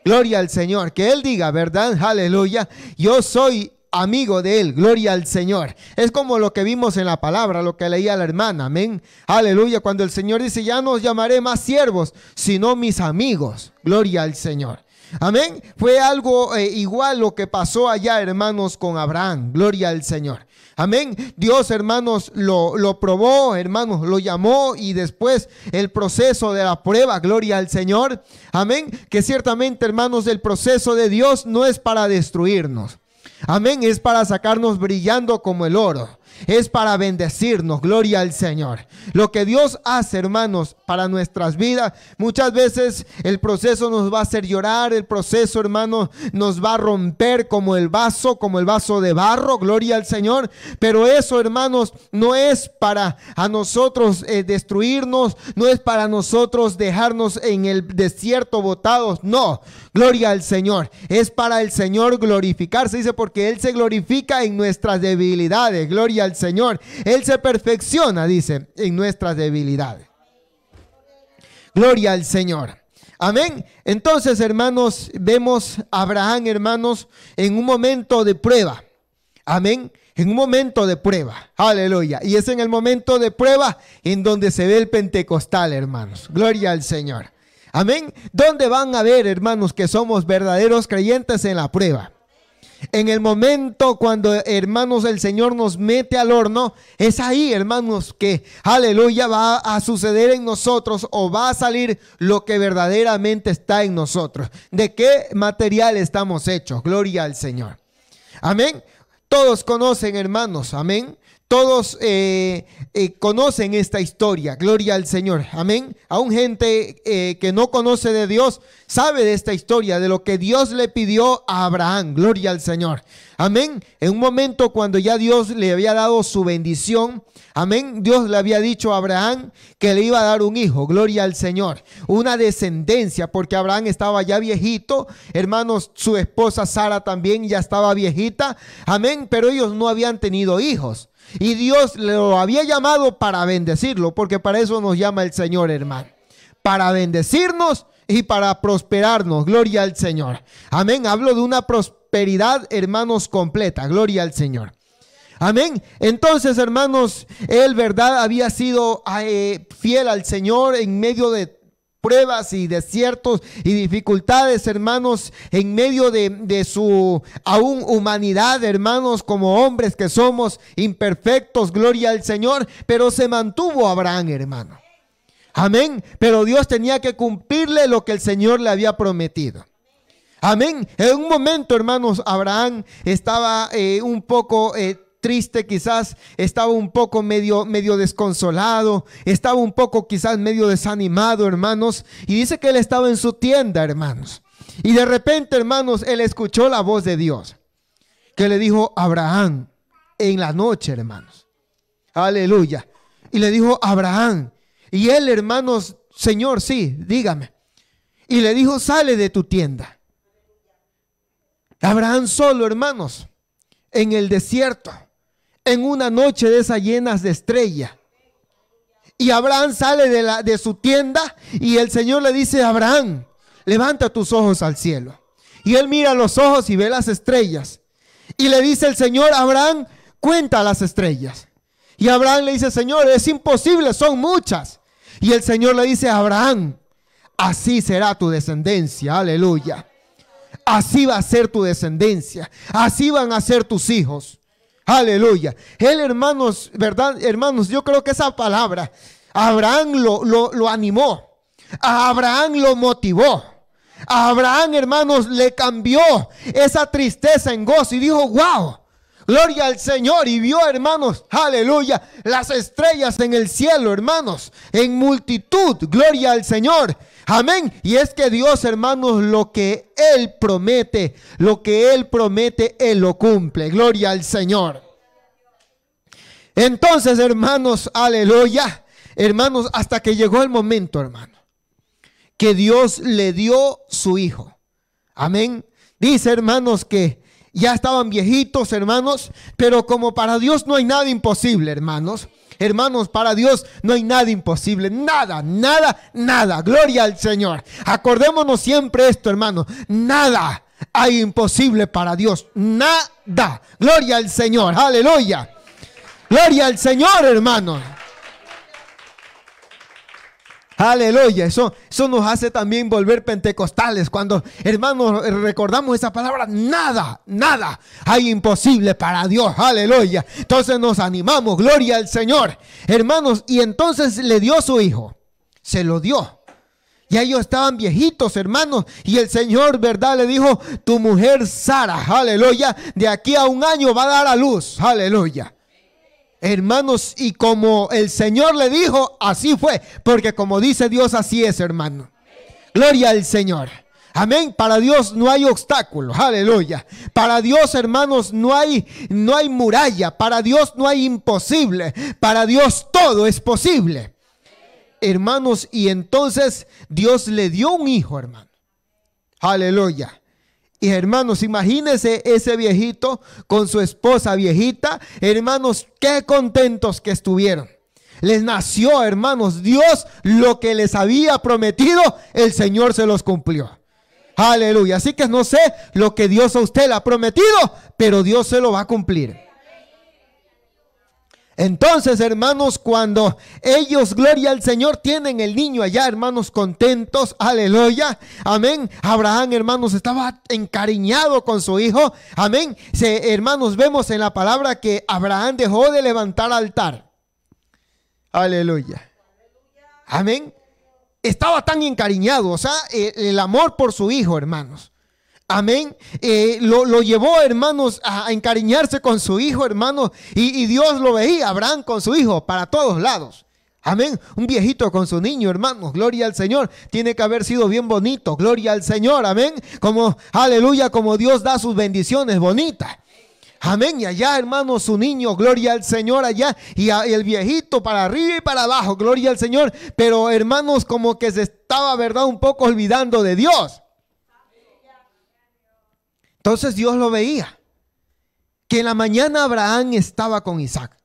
Speaker 3: Gloria al Señor. Que Él diga, ¿verdad? Aleluya. Yo soy amigo de él. Gloria al Señor. Es como lo que vimos en la palabra, lo que leía la hermana. Amén. Aleluya. Cuando el Señor dice, ya no os llamaré más siervos, sino mis amigos. Gloria al Señor. Amén. Fue algo eh, igual lo que pasó allá, hermanos, con Abraham. Gloria al Señor. Amén. Dios, hermanos, lo, lo, probó, hermanos, lo llamó y después el proceso de la prueba, gloria al Señor. Amén. Que ciertamente, hermanos, el proceso de Dios no es para destruirnos. Amén. Es para sacarnos brillando como el oro es para bendecirnos. Gloria al Señor. Lo que Dios hace, hermanos, para nuestras vidas, muchas veces el proceso nos va a hacer llorar, el proceso, hermanos, nos va a romper como el vaso, como el vaso de barro. Gloria al Señor. Pero eso, hermanos, no es para a nosotros eh, destruirnos, no es para nosotros dejarnos en el desierto botados. No, gloria al Señor. Es para el Señor glorificarse, dice, porque Él se glorifica en nuestras debilidades. Gloria al Señor. Él se perfecciona, dice, en nuestras debilidades. Gloria al Señor. Amén. Entonces, hermanos, vemos a Abraham, hermanos, en un momento de prueba. Amén. En un momento de prueba. Aleluya. Y es en el momento de prueba en donde se ve el pentecostal, hermanos. Gloria al Señor. Amén. ¿Dónde van a ver, hermanos, que somos verdaderos creyentes en la prueba? En el momento cuando, hermanos, el Señor nos mete al horno, es ahí, hermanos, que, aleluya, va a suceder en nosotros o va a salir lo que verdaderamente está en nosotros. ¿De qué material estamos hechos? Gloria al Señor. Amén. Todos conocen, hermanos, amén. Todos eh, eh, conocen esta historia, gloria al Señor, amén. Aún gente eh, que no conoce de Dios sabe de esta historia, de lo que Dios le pidió a Abraham, gloria al Señor, amén. En un momento cuando ya Dios le había dado su bendición, amén, Dios le había dicho a Abraham que le iba a dar un hijo, gloria al Señor, una descendencia, porque Abraham estaba ya viejito, hermanos, su esposa Sara también ya estaba viejita, amén, pero ellos no habían tenido hijos. Y Dios lo había llamado para bendecirlo, porque para eso nos llama el Señor, hermano. Para bendecirnos y para prosperarnos. Gloria al Señor. Amén. Hablo de una prosperidad, hermanos, completa. Gloria al Señor. Amén. Entonces, hermanos, él, ¿verdad? Había sido eh, fiel al Señor en medio de pruebas y desiertos y dificultades, hermanos, en medio de, su aún humanidad, hermanos, como hombres que somos imperfectos, gloria al Señor, pero se mantuvo Abraham, hermano. Amén, pero Dios tenía que cumplirle lo que el Señor le había prometido. Amén. En un momento, hermanos, Abraham estaba eh, un poco eh, triste quizás, estaba un poco medio, medio desconsolado, estaba un poco quizás medio desanimado, hermanos. Y dice que él estaba en su tienda, hermanos. Y de repente, hermanos, él escuchó la voz de Dios que le dijo Abraham en la noche, hermanos. Aleluya. Y le dijo Abraham. Y él, hermanos, Señor, sí, dígame. Y le dijo, sale de tu tienda. Abraham solo, hermanos, en el desierto en una noche de esas llenas de estrellas. Y Abraham sale de, la, de su tienda y el Señor le dice, Abraham, levanta tus ojos al cielo. Y él mira los ojos y ve las estrellas. Y le dice el Señor, Abraham, cuenta las estrellas. Y Abraham le dice, Señor, es imposible, son muchas. Y el Señor le dice, Abraham, así será tu descendencia, aleluya. Así va a ser tu descendencia, así van a ser tus hijos. Aleluya. el hermanos, ¿verdad? Hermanos, yo creo que esa palabra, Abraham lo, lo, lo animó. A Abraham lo motivó. Abraham, hermanos, le cambió esa tristeza en gozo y dijo, wow. Gloria al Señor. Y vio, hermanos, aleluya, las estrellas en el cielo, hermanos, en multitud. Gloria al Señor. Amén. Y es que Dios, hermanos, lo que Él promete, lo que Él promete, Él lo cumple. Gloria al Señor. Entonces, hermanos, aleluya. Hermanos, hasta que llegó el momento, hermano, que Dios le dio su hijo. Amén. Dice, hermanos, que ya estaban viejitos, hermanos, pero como para Dios no hay nada imposible, hermanos. Hermanos, para Dios no hay nada imposible, nada, nada, nada. Gloria al Señor. Acordémonos siempre esto, hermano. Nada hay imposible para Dios. Nada. Gloria al Señor. Aleluya. Gloria al Señor, hermano. Aleluya. Eso, eso nos hace también volver pentecostales. Cuando, hermanos, recordamos esa palabra, nada, nada hay imposible para Dios. Aleluya. Entonces nos animamos. Gloria al Señor. Hermanos, y entonces le dio su hijo. Se lo dio. y ellos estaban viejitos, hermanos. Y el Señor, ¿verdad? Le dijo, tu mujer Sara, aleluya, de aquí a un año va a dar a luz, aleluya. Hermanos, y como el Señor le dijo, así fue. Porque como dice Dios, así es, hermano. Gloria al Señor. Amén. Para Dios no hay obstáculos. Aleluya. Para Dios, hermanos, no hay no hay muralla. Para Dios no hay imposible. Para Dios todo es posible. Hermanos, y entonces Dios le dio un hijo, hermano. Aleluya. Y hermanos, imagínense ese viejito con su esposa viejita. Hermanos, qué contentos que estuvieron. Les nació, hermanos, Dios lo que les había prometido, el Señor se los cumplió. Aleluya. Así que no sé lo que Dios a usted le ha prometido, pero Dios se lo va a cumplir. Entonces, hermanos, cuando ellos, gloria al Señor, tienen el niño allá, hermanos, contentos, aleluya, amén. Abraham, hermanos, estaba encariñado con su hijo, amén. hermanos, vemos en la palabra que Abraham dejó de levantar altar. Aleluya. Amén. Estaba tan encariñado, o sea, el amor por su hijo, hermanos. Amén. Eh, lo, llevó, hermanos, a encariñarse con su hijo, hermanos. Y, Dios lo veía, Abraham con su hijo, para todos lados. Amén. Un viejito con su niño, hermanos. Gloria al Señor. Tiene que haber sido bien bonito. Gloria al Señor. Amén. Como, aleluya, como Dios da sus bendiciones bonitas. Amén. Y allá, hermanos, su niño, gloria al Señor allá. Y, y, el viejito para arriba y para abajo, gloria al Señor. Pero, hermanos, como que se estaba, ¿verdad? Un poco olvidando de Dios. Entonces Dios lo veía. Que en la mañana Abraham estaba con Isaac.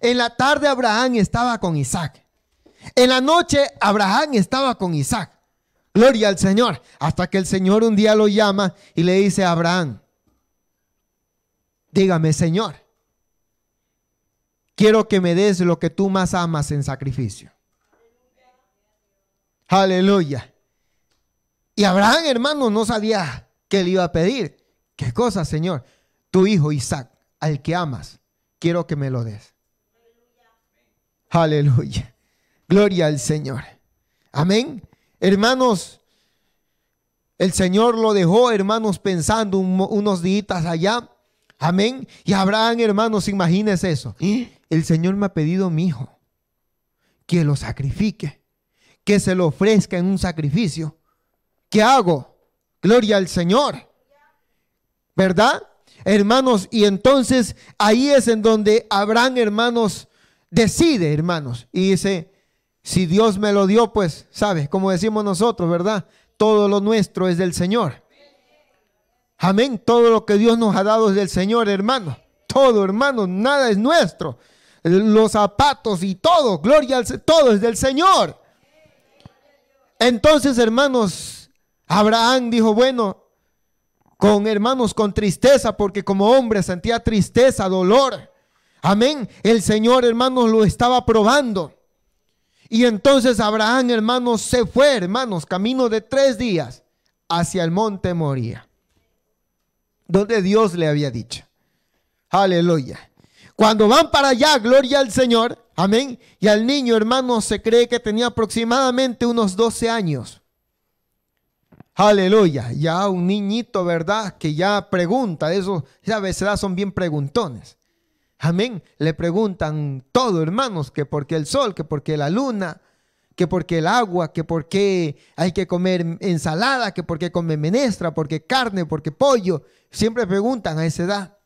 Speaker 3: En la tarde Abraham estaba con Isaac. En la noche Abraham estaba con Isaac. Gloria al Señor. Hasta que el Señor un día lo llama y le dice a Abraham, dígame Señor, quiero que me des lo que tú más amas en sacrificio. Aleluya. Y Abraham, hermano, no sabía qué le iba a pedir. ¿Qué cosa, Señor? Tu hijo Isaac, al que amas, quiero que me lo des. Aleluya. Gloria al Señor. Amén. Hermanos, el Señor lo dejó, hermanos, pensando unos días allá. Amén. Y Abraham, hermanos, imagínense eso. El Señor me ha pedido mi hijo que lo sacrifique, que se lo ofrezca en un sacrificio. ¿Qué hago? Gloria al Señor. ¿verdad? Hermanos, y entonces ahí es en donde Abraham, hermanos, decide, hermanos, y dice, si Dios me lo dio, pues, sabe Como decimos nosotros, ¿verdad? Todo lo nuestro es del Señor. Amén, todo lo que Dios nos ha dado es del Señor, hermano. Todo, hermano, nada es nuestro. Los zapatos y todo, gloria al todo es del Señor. Entonces, hermanos, Abraham dijo, bueno, con hermanos, con tristeza, porque como hombre sentía tristeza, dolor. Amén. El Señor, hermanos, lo estaba probando. Y entonces Abraham, hermanos, se fue, hermanos, camino de tres días hacia el monte Moría, donde Dios le había dicho. Aleluya. Cuando van para allá, gloria al Señor. Amén. Y al niño, hermanos, se cree que tenía aproximadamente unos 12 años. Aleluya. Ya un niñito, ¿verdad? Que ya pregunta, eso, ya a son bien preguntones. Amén. Le preguntan todo, hermanos, que por qué el sol, que por qué la luna, que por qué el agua, que por qué hay que comer ensalada, que por qué comer menestra, porque carne, porque pollo. Siempre preguntan a esa edad.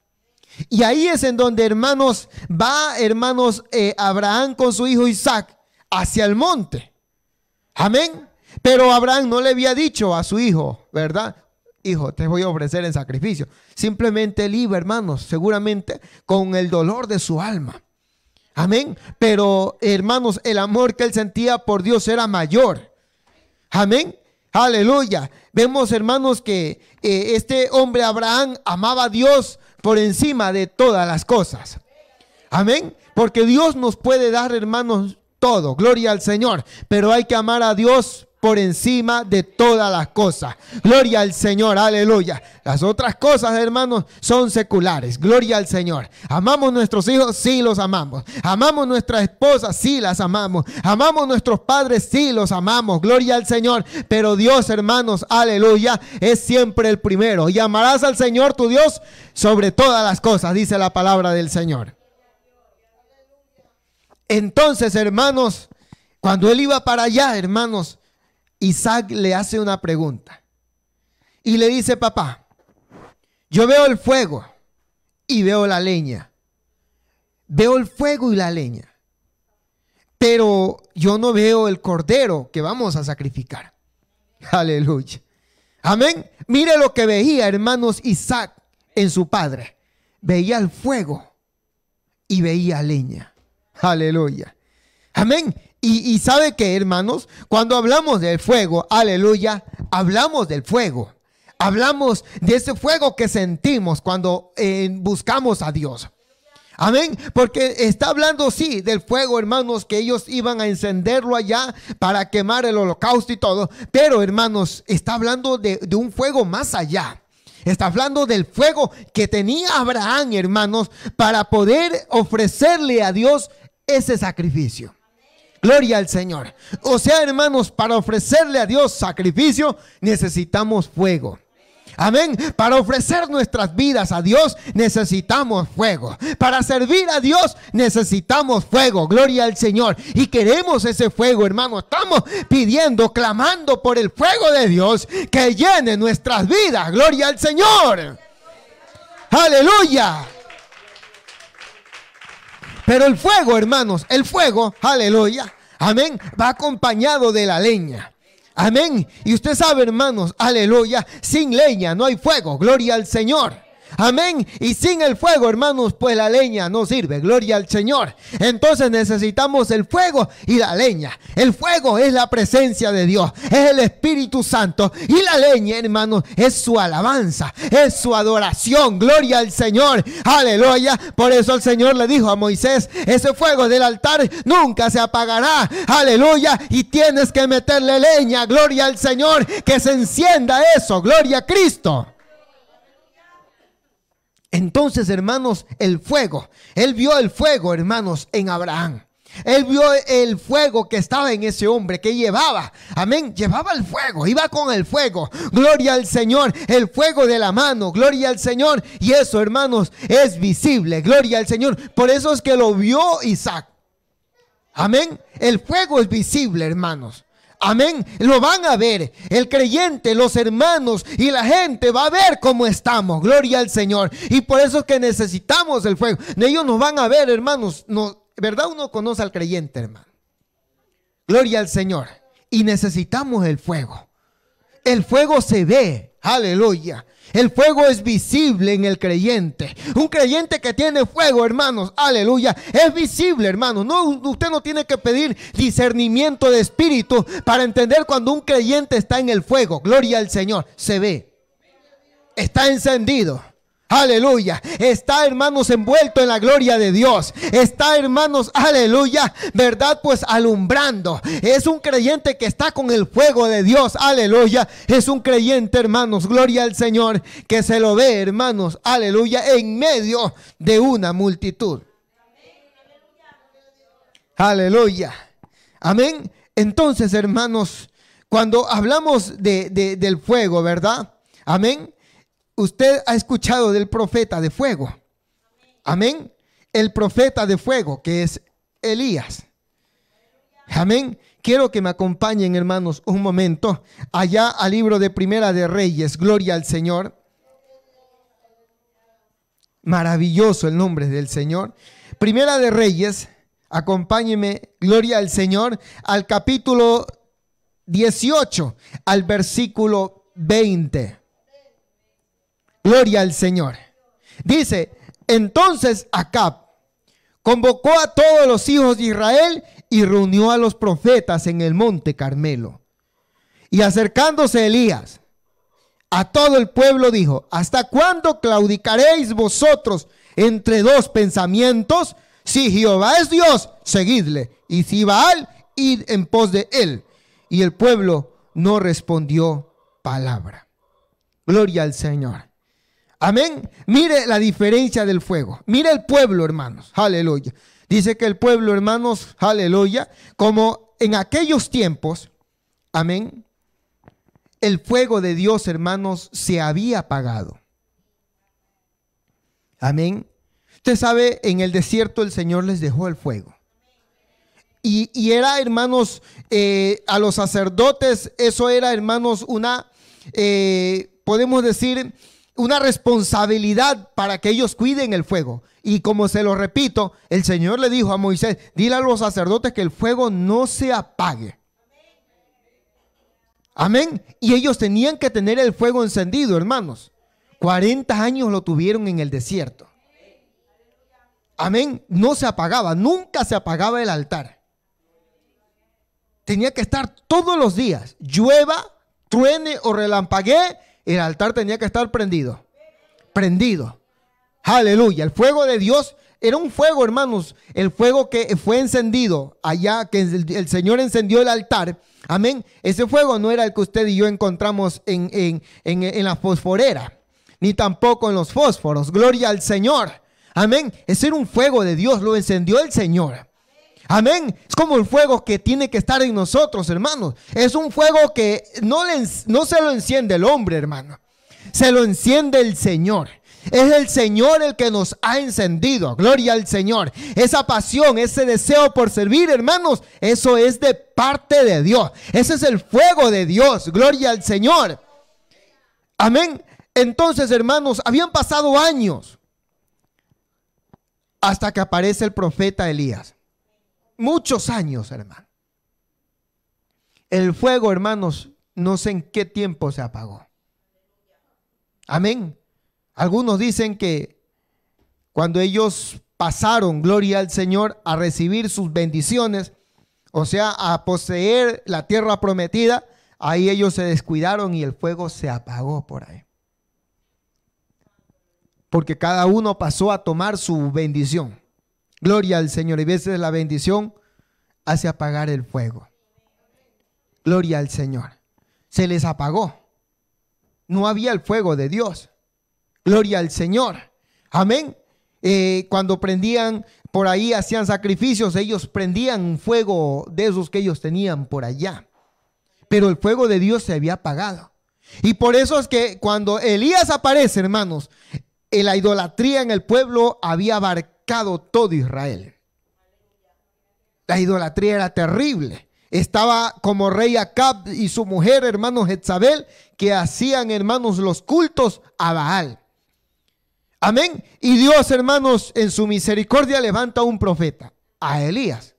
Speaker 3: Y ahí es en donde, hermanos, va, hermanos, eh, Abraham con su hijo Isaac hacia el monte. Amén. Pero Abraham no le había dicho a su hijo, ¿verdad? Hijo, te voy a ofrecer en sacrificio. Simplemente él iba, hermanos, seguramente con el dolor de su alma. Amén. Pero, hermanos, el amor que él sentía por Dios era mayor. Amén. Aleluya. Vemos, hermanos, que eh, este hombre Abraham amaba a Dios por encima de todas las cosas. Amén. Porque Dios nos puede dar, hermanos, todo. Gloria al Señor. Pero hay que amar a Dios por encima de todas las cosas. Gloria al Señor, aleluya. Las otras cosas, hermanos, son seculares. Gloria al Señor. Amamos nuestros hijos, sí los amamos. Amamos nuestras esposas, sí las amamos. Amamos nuestros padres, sí los amamos. Gloria al Señor. Pero Dios, hermanos, aleluya, es siempre el primero. Y amarás al Señor tu Dios sobre todas las cosas, dice la palabra del Señor. Entonces, hermanos, cuando él iba para allá, hermanos, Isaac le hace una pregunta y le dice, papá, yo veo el fuego y veo la leña. Veo el fuego y la leña. Pero yo no veo el cordero que vamos a sacrificar. Aleluya. Amén. Mire lo que veía, hermanos, Isaac en su padre. Veía el fuego y veía leña. Aleluya. Amén. Y, sabe que, hermanos, cuando hablamos del fuego, aleluya, hablamos del fuego. Hablamos de ese fuego que sentimos cuando eh, buscamos a Dios. Amén. Porque está hablando, sí, del fuego, hermanos, que ellos iban a encenderlo allá para quemar el holocausto y todo. Pero, hermanos, está hablando de un fuego más allá. Está hablando del fuego que tenía Abraham, hermanos, para poder ofrecerle a Dios ese sacrificio. Gloria al Señor. O sea, hermanos, para ofrecerle a Dios sacrificio necesitamos fuego. Amén. Para ofrecer nuestras vidas a Dios necesitamos fuego. Para servir a Dios necesitamos fuego. Gloria al Señor. Y queremos ese fuego, hermano. Estamos pidiendo, clamando por el fuego de Dios que llene nuestras vidas. Gloria al Señor. Aleluya. Pero el fuego, hermanos, el fuego, aleluya, amén, va acompañado de la leña. Amén. Y usted sabe, hermanos, aleluya, sin leña no hay fuego. Gloria al Señor. Amén. Y sin el fuego, hermanos, pues la leña no sirve. Gloria al Señor. Entonces necesitamos el fuego y la leña. El fuego es la presencia de Dios, es el Espíritu Santo. Y la leña, hermanos, es su alabanza, es su adoración. Gloria al Señor. Aleluya. Por eso el Señor le dijo a Moisés, ese fuego del altar nunca se apagará. Aleluya. Y tienes que meterle leña. Gloria al Señor. Que se encienda eso. Gloria a Cristo. Entonces, hermanos, el fuego. Él vio el fuego, hermanos, en Abraham. Él vio el fuego que estaba en ese hombre, que llevaba, amén, llevaba el fuego, iba con el fuego. Gloria al Señor, el fuego de la mano, gloria al Señor. Y eso, hermanos, es visible, gloria al Señor. Por eso es que lo vio Isaac. Amén, el fuego es visible, hermanos. Amén. Lo van a ver. El creyente, los hermanos y la gente va a ver cómo estamos. Gloria al Señor. Y por eso es que necesitamos el fuego. Ellos nos van a ver, hermanos. ¿Verdad? Uno conoce al creyente, hermano. Gloria al Señor. Y necesitamos el fuego. El fuego se ve. Aleluya. El fuego es visible en el creyente. Un creyente que tiene fuego, hermanos, aleluya, es visible, hermanos. No, usted no tiene que pedir discernimiento de espíritu para entender cuando un creyente está en el fuego. Gloria al Señor, se ve. Está encendido. Aleluya. Está, hermanos, envuelto en la gloria de Dios. Está, hermanos, aleluya, ¿verdad? Pues alumbrando. Es un creyente que está con el fuego de Dios. Aleluya. Es un creyente, hermanos, gloria al Señor, que se lo ve, hermanos, aleluya, en medio de una multitud. Aleluya. Amén. Entonces, hermanos, cuando hablamos de, del fuego, ¿verdad? Amén usted ha escuchado del profeta de fuego. Amén. El profeta de fuego, que es Elías. Amén. Quiero que me acompañen, hermanos, un momento allá al libro de Primera de Reyes. Gloria al Señor. Maravilloso el nombre del Señor. Primera de Reyes, acompáñeme, gloria al Señor, al capítulo 18, al versículo 20. Gloria al Señor. Dice, entonces Acab convocó a todos los hijos de Israel y reunió a los profetas en el monte Carmelo. Y acercándose Elías a todo el pueblo dijo, ¿hasta cuándo claudicaréis vosotros entre dos pensamientos? Si Jehová es Dios, seguidle, y si Baal, id en pos de él. Y el pueblo no respondió palabra. Gloria al Señor. Amén. Mire la diferencia del fuego. Mire el pueblo, hermanos. Aleluya. Dice que el pueblo, hermanos, aleluya, como en aquellos tiempos, amén, el fuego de Dios, hermanos, se había apagado. Amén. Usted sabe, en el desierto el Señor les dejó el fuego. Y, era, hermanos, eh, a los sacerdotes, eso era, hermanos, una, eh, podemos decir, una responsabilidad para que ellos cuiden el fuego. Y como se lo repito, el Señor le dijo a Moisés, dile a los sacerdotes que el fuego no se apague. Amén. Y ellos tenían que tener el fuego encendido, hermanos. 40 años lo tuvieron en el desierto. Amén. No se apagaba, nunca se apagaba el altar. Tenía que estar todos los días, llueva, truene o relampaguee, el altar tenía que estar prendido. Prendido. Aleluya. El fuego de Dios era un fuego, hermanos. El fuego que fue encendido allá, que el, Señor encendió el altar. Amén. Ese fuego no era el que usted y yo encontramos en, en, en la fosforera, ni tampoco en los fósforos. Gloria al Señor. Amén. Ese era un fuego de Dios, lo encendió el Señor. Amén. Es como el fuego que tiene que estar en nosotros, hermanos. Es un fuego que no, no se lo enciende el hombre, hermano. Se lo enciende el Señor. Es el Señor el que nos ha encendido. Gloria al Señor. Esa pasión, ese deseo por servir, hermanos, eso es de parte de Dios. Ese es el fuego de Dios. Gloria al Señor. Amén. Entonces, hermanos, habían pasado años hasta que aparece el profeta Elías. Muchos años, hermano. El fuego, hermanos, no sé en qué tiempo se apagó. Amén. Algunos dicen que cuando ellos pasaron, gloria al Señor, a recibir sus bendiciones, o sea, a poseer la tierra prometida, ahí ellos se descuidaron y el fuego se apagó por ahí. Porque cada uno pasó a tomar su bendición. Gloria al Señor. Y veces la bendición hace apagar el fuego. Gloria al Señor. Se les apagó. No había el fuego de Dios. Gloria al Señor. Amén. Eh, cuando prendían por ahí, hacían sacrificios, ellos prendían fuego de esos que ellos tenían por allá. Pero el fuego de Dios se había apagado. Y por eso es que cuando Elías aparece, hermanos, eh, la idolatría en el pueblo había abarcado todo Israel. La idolatría era terrible. Estaba como rey Acab y su mujer, hermano Jezabel, que hacían, hermanos, los cultos a Baal. Amén. Y Dios, hermanos, en su misericordia levanta un profeta, a Elías.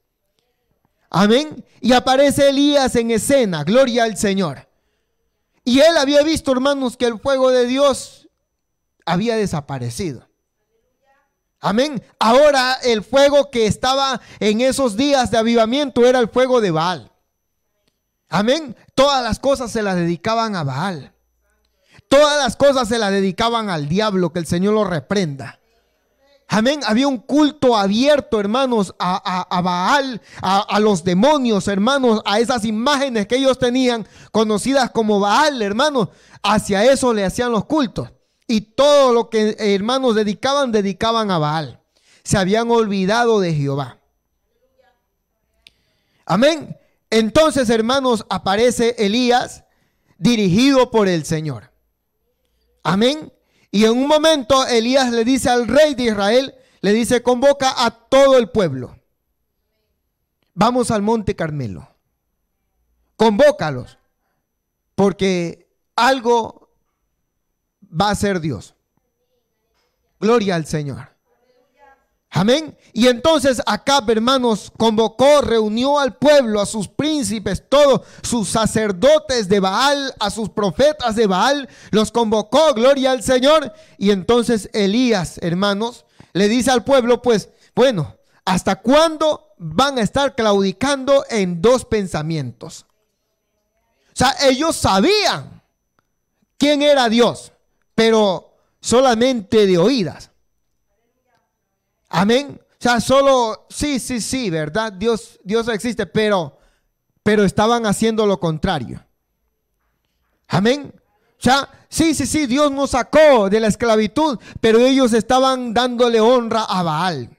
Speaker 3: Amén. Y aparece Elías en escena, gloria al Señor. Y él había visto, hermanos, que el fuego de Dios había desaparecido. Amén. Ahora el fuego que estaba en esos días de avivamiento era el fuego de Baal. Amén. Todas las cosas se las dedicaban a Baal. Todas las cosas se las dedicaban al diablo, que el Señor lo reprenda. Amén. Había un culto abierto, hermanos, a, Baal, a, a, los demonios, hermanos, a esas imágenes que ellos tenían, conocidas como Baal, hermanos. Hacia eso le hacían los cultos y todo lo que hermanos dedicaban, dedicaban a Baal. Se habían olvidado de Jehová. Amén. Entonces, hermanos, aparece Elías dirigido por el Señor. Amén. Y en un momento Elías le dice al rey de Israel, le dice, convoca a todo el pueblo. Vamos al monte Carmelo. Convócalos. Porque algo va a ser Dios. Gloria al Señor. Amén. Y entonces acá hermanos, convocó, reunió al pueblo, a sus príncipes, todos sus sacerdotes de Baal, a sus profetas de Baal, los convocó, gloria al Señor. Y entonces Elías, hermanos, le dice al pueblo, pues, bueno, ¿hasta cuándo van a estar claudicando en dos pensamientos? O sea, ellos sabían quién era Dios pero solamente de oídas. Amén. O sea, solo, sí, sí, sí, ¿verdad? Dios, Dios existe, pero, pero estaban haciendo lo contrario. Amén. O sea, sí, sí, sí, Dios nos sacó de la esclavitud, pero ellos estaban dándole honra a Baal.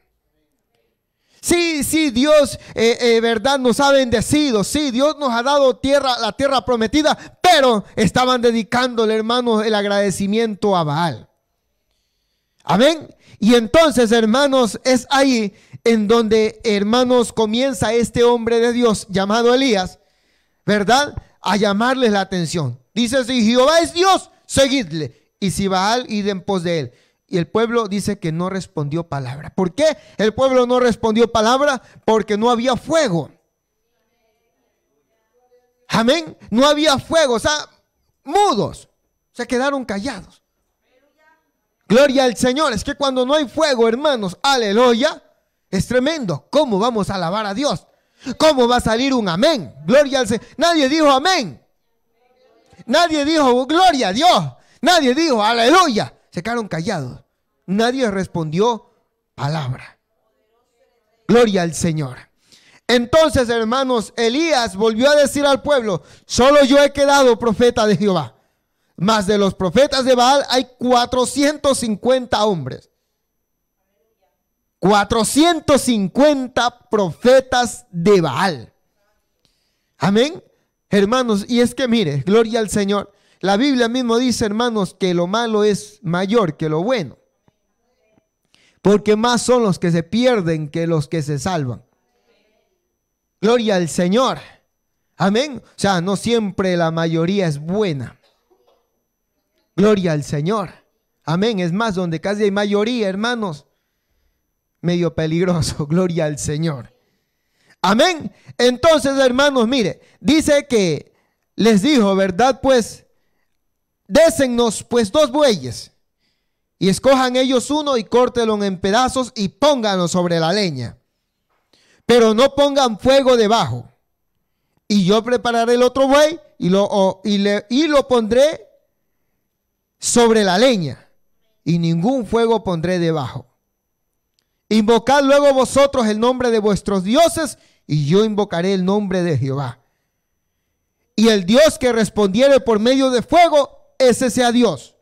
Speaker 3: Sí, sí, Dios, eh, eh, verdad, nos ha bendecido. Sí, Dios nos ha dado tierra, la tierra prometida, pero estaban dedicándole, hermanos, el agradecimiento a Baal. Amén. Y entonces, hermanos, es ahí en donde, hermanos, comienza este hombre de Dios llamado Elías, ¿verdad? A llamarles la atención. Dice, si Jehová es Dios, seguidle. Y si Baal, id en pos de él. Y el pueblo dice que no respondió palabra. ¿Por qué el pueblo no respondió palabra? Porque no había fuego. Amén. No había fuego. O sea, mudos. Se quedaron callados. Gloria al Señor. Es que cuando no hay fuego, hermanos, aleluya, es tremendo. ¿Cómo vamos a alabar a Dios? ¿Cómo va a salir un amén? Gloria al Señor. Nadie dijo amén. Nadie dijo gloria a Dios. Nadie dijo aleluya se quedaron callados. Nadie respondió palabra. Gloria al Señor. Entonces, hermanos, Elías volvió a decir al pueblo, solo yo he quedado profeta de Jehová. Más de los profetas de Baal hay 450 hombres. 450 profetas de Baal. Amén. Hermanos, y es que mire, gloria al Señor. La Biblia mismo dice, hermanos, que lo malo es mayor que lo bueno. Porque más son los que se pierden que los que se salvan. Gloria al Señor. Amén. O sea, no siempre la mayoría es buena. Gloria al Señor. Amén. Es más, donde casi hay mayoría, hermanos, medio peligroso. Gloria al Señor. Amén. Entonces, hermanos, mire, dice que les dijo, ¿verdad? Pues Décennos pues dos bueyes, y escojan ellos uno y córtelo en pedazos y pónganlo sobre la leña. Pero no pongan fuego debajo. Y yo prepararé el otro buey y lo, y lo pondré sobre la leña, y ningún fuego pondré debajo. Invocad luego vosotros el nombre de vuestros dioses, y yo invocaré el nombre de Jehová. Y el Dios que respondiere por medio de fuego, ese sea Dios.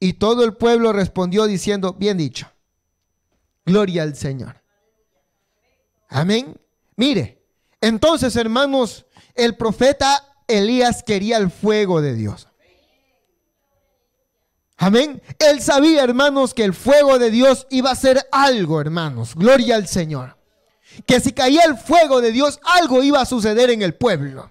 Speaker 3: Y todo el pueblo respondió diciendo, bien dicho, gloria al Señor. Amén. Mire, entonces hermanos, el profeta Elías quería el fuego de Dios. Amén. Él sabía, hermanos, que el fuego de Dios iba a ser algo, hermanos. Gloria al Señor. Que si caía el fuego de Dios, algo iba a suceder en el pueblo.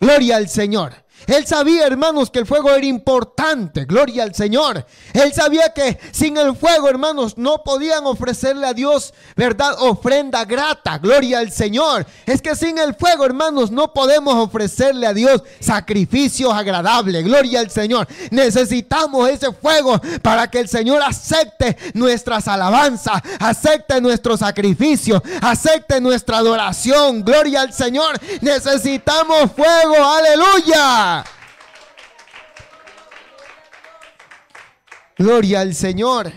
Speaker 3: Gloria al Señor. Él sabía, hermanos, que el fuego era importante. Gloria al Señor. Él sabía que sin el fuego, hermanos, no podían ofrecerle a Dios, ¿verdad? Ofrenda grata. Gloria al Señor. Es que sin el fuego, hermanos, no podemos ofrecerle a Dios sacrificios agradables. Gloria al Señor. Necesitamos ese fuego para que el Señor acepte nuestras alabanzas, acepte nuestro sacrificio, acepte nuestra adoración. Gloria al Señor. Necesitamos fuego. Aleluya. Gloria al Señor.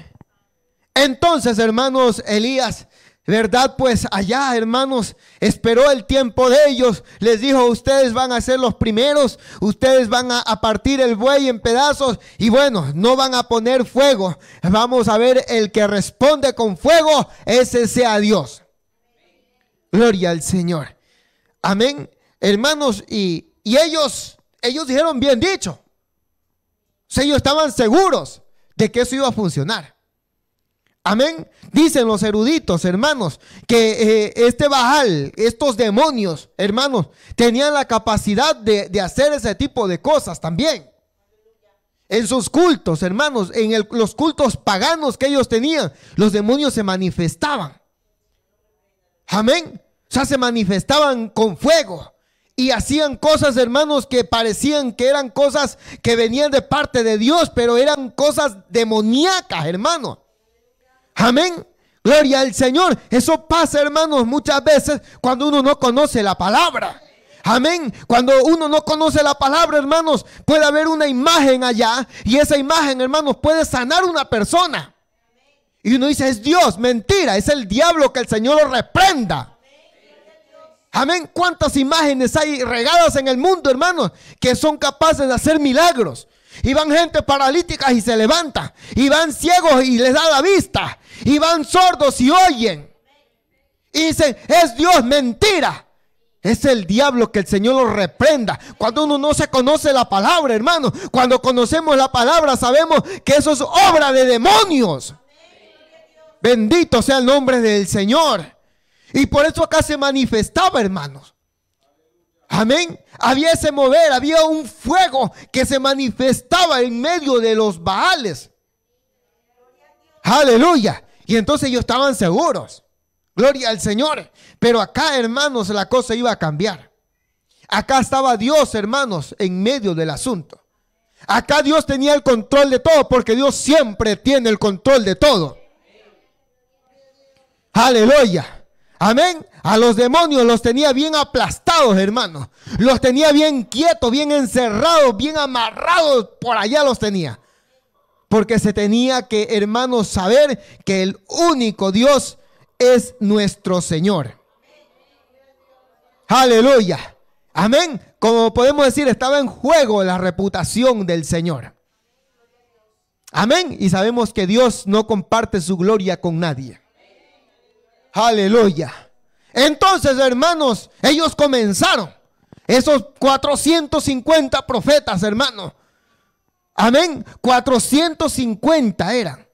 Speaker 3: Entonces, hermanos, Elías, ¿verdad? Pues allá, hermanos, esperó el tiempo de ellos. Les dijo, ustedes van a ser los primeros, ustedes van a, partir el buey en pedazos y bueno, no van a poner fuego. Vamos a ver, el que responde con fuego, ese sea Dios. Gloria al Señor. Amén, hermanos, y, y ellos ellos dijeron bien dicho. ellos estaban seguros de que eso iba a funcionar. Amén. Dicen los eruditos, hermanos, que eh, este Bajal, estos demonios, hermanos, tenían la capacidad de, hacer ese tipo de cosas también. En sus cultos, hermanos, en los cultos paganos que ellos tenían, los demonios se manifestaban. Amén. O sea, se manifestaban con fuego, y hacían cosas, hermanos, que parecían que eran cosas que venían de parte de Dios, pero eran cosas demoníacas, hermano. Amén. Gloria al Señor. Eso pasa, hermanos, muchas veces cuando uno no conoce la palabra. Amén. Cuando uno no conoce la palabra, hermanos, puede haber una imagen allá y esa imagen, hermanos, puede sanar una persona. Y uno dice, es Dios, mentira, es el diablo que el Señor lo reprenda. Amén. ¿Cuántas imágenes hay regadas en el mundo, hermanos, que son capaces de hacer milagros? Y van gente paralítica y se levanta. Y van ciegos y les da la vista. Y van sordos y oyen. Y dicen, es Dios mentira. Es el diablo que el Señor lo reprenda. Cuando uno no se conoce la palabra, hermano. Cuando conocemos la palabra, sabemos que eso es obra de demonios. Bendito sea el nombre del Señor. Y por eso acá se manifestaba, hermanos. Amén. Había ese mover, había un fuego que se manifestaba en medio de los baales. Aleluya. Y entonces ellos estaban seguros. Gloria al Señor. Pero acá, hermanos, la cosa iba a cambiar. Acá estaba Dios, hermanos, en medio del asunto. Acá Dios tenía el control de todo, porque Dios siempre tiene el control de todo. Aleluya. Amén. A los demonios los tenía bien aplastados, hermanos. Los tenía bien quietos, bien encerrados, bien amarrados. Por allá los tenía. Porque se tenía que, hermanos, saber que el único Dios es nuestro Señor. Aleluya. Amén. Como podemos decir, estaba en juego la reputación del Señor. Amén. Y sabemos que Dios no comparte su gloria con nadie. Aleluya. Entonces, hermanos, ellos comenzaron. Esos 450 profetas, hermanos. Amén. 450 eran.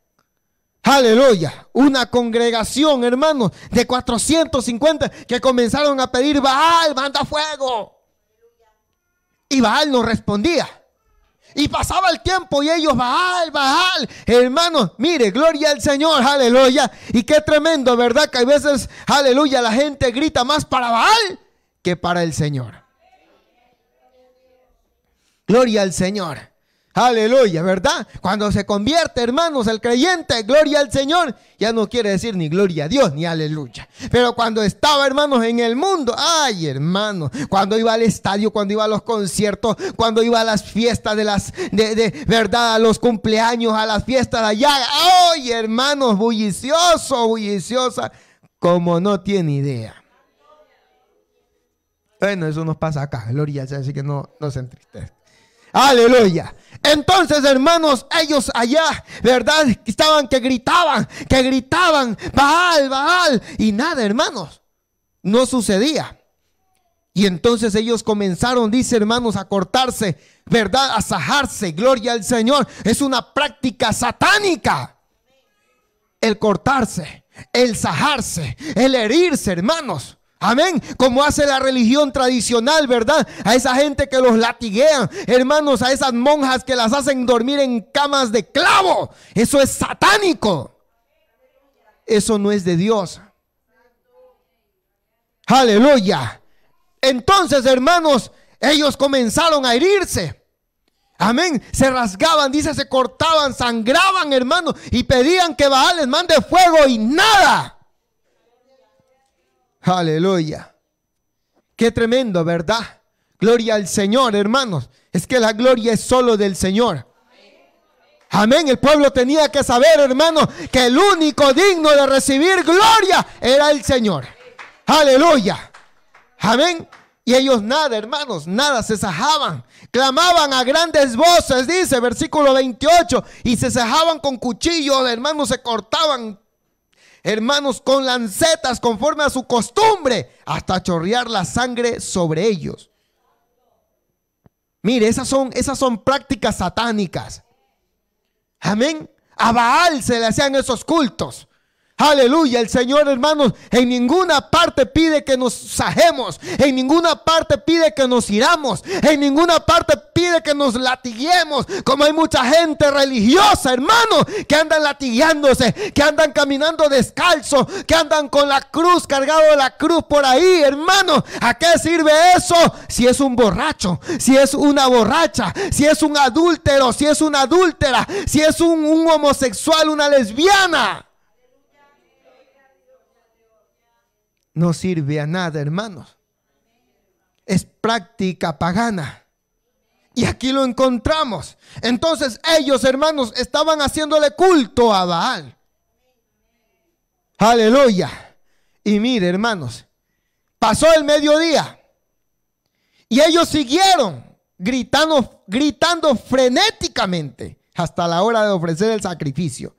Speaker 3: Aleluya. Una congregación, hermanos, de 450 que comenzaron a pedir, Baal, manda fuego. Y Baal no respondía. Y pasaba el tiempo y ellos, Baal, Baal. Hermanos, mire, gloria al Señor, aleluya. Y qué tremendo, ¿verdad? Que a veces, aleluya, la gente grita más para Baal que para el Señor. Gloria al Señor. Aleluya, ¿verdad? Cuando se convierte, hermanos, el creyente, gloria al Señor, ya no quiere decir ni gloria a Dios ni aleluya. Pero cuando estaba, hermanos, en el mundo, ay, hermano, cuando iba al estadio, cuando iba a los conciertos, cuando iba a las fiestas de las, de, de verdad, a los cumpleaños, a las fiestas de allá, ay, hermanos, bullicioso, bulliciosa, como no tiene idea. Bueno, eso nos pasa acá, gloria así que no, no se entristezca. Aleluya. Entonces, hermanos, ellos allá, ¿verdad? Estaban que gritaban, que gritaban, Baal, Baal. Y nada, hermanos, no sucedía. Y entonces ellos comenzaron, dice hermanos, a cortarse, ¿verdad? A sajarse, gloria al Señor. Es una práctica satánica. El cortarse, el sajarse, el herirse, hermanos. Amén. Como hace la religión tradicional, ¿verdad? A esa gente que los latiguea, Hermanos, a esas monjas que las hacen dormir en camas de clavo. Eso es satánico. Eso no es de Dios. Aleluya. Entonces, hermanos, ellos comenzaron a herirse. Amén. Se rasgaban, dice, se cortaban, sangraban, hermanos, y pedían que Baal les mande fuego y nada. Aleluya. Qué tremendo, ¿verdad? Gloria al Señor, hermanos. Es que la gloria es solo del Señor. Amén. El pueblo tenía que saber, hermano, que el único digno de recibir gloria era el Señor. Aleluya. Amén. Y ellos nada, hermanos, nada, se sajaban. Clamaban a grandes voces, dice versículo 28, y se sajaban con cuchillos, hermanos, se cortaban hermanos, con lancetas conforme a su costumbre, hasta chorrear la sangre sobre ellos. Mire, esas son, esas son prácticas satánicas. Amén. A Baal se le hacían esos cultos. Aleluya. El Señor, hermanos, en ninguna parte pide que nos sajemos. En ninguna parte pide que nos iramos. En ninguna parte pide que nos latiguemos. Como hay mucha gente religiosa, hermano que andan latigueándose, que andan caminando descalzo, que andan con la cruz, cargado de la cruz por ahí, hermano. ¿A qué sirve eso? Si es un borracho, si es una borracha, si es un adúltero, si es una adúltera, si es un homosexual, una lesbiana. no sirve a nada, hermanos. Es práctica pagana. Y aquí lo encontramos. Entonces ellos, hermanos, estaban haciéndole culto a Baal. Aleluya. Y mire, hermanos, pasó el mediodía. Y ellos siguieron gritando, gritando frenéticamente hasta la hora de ofrecer el sacrificio.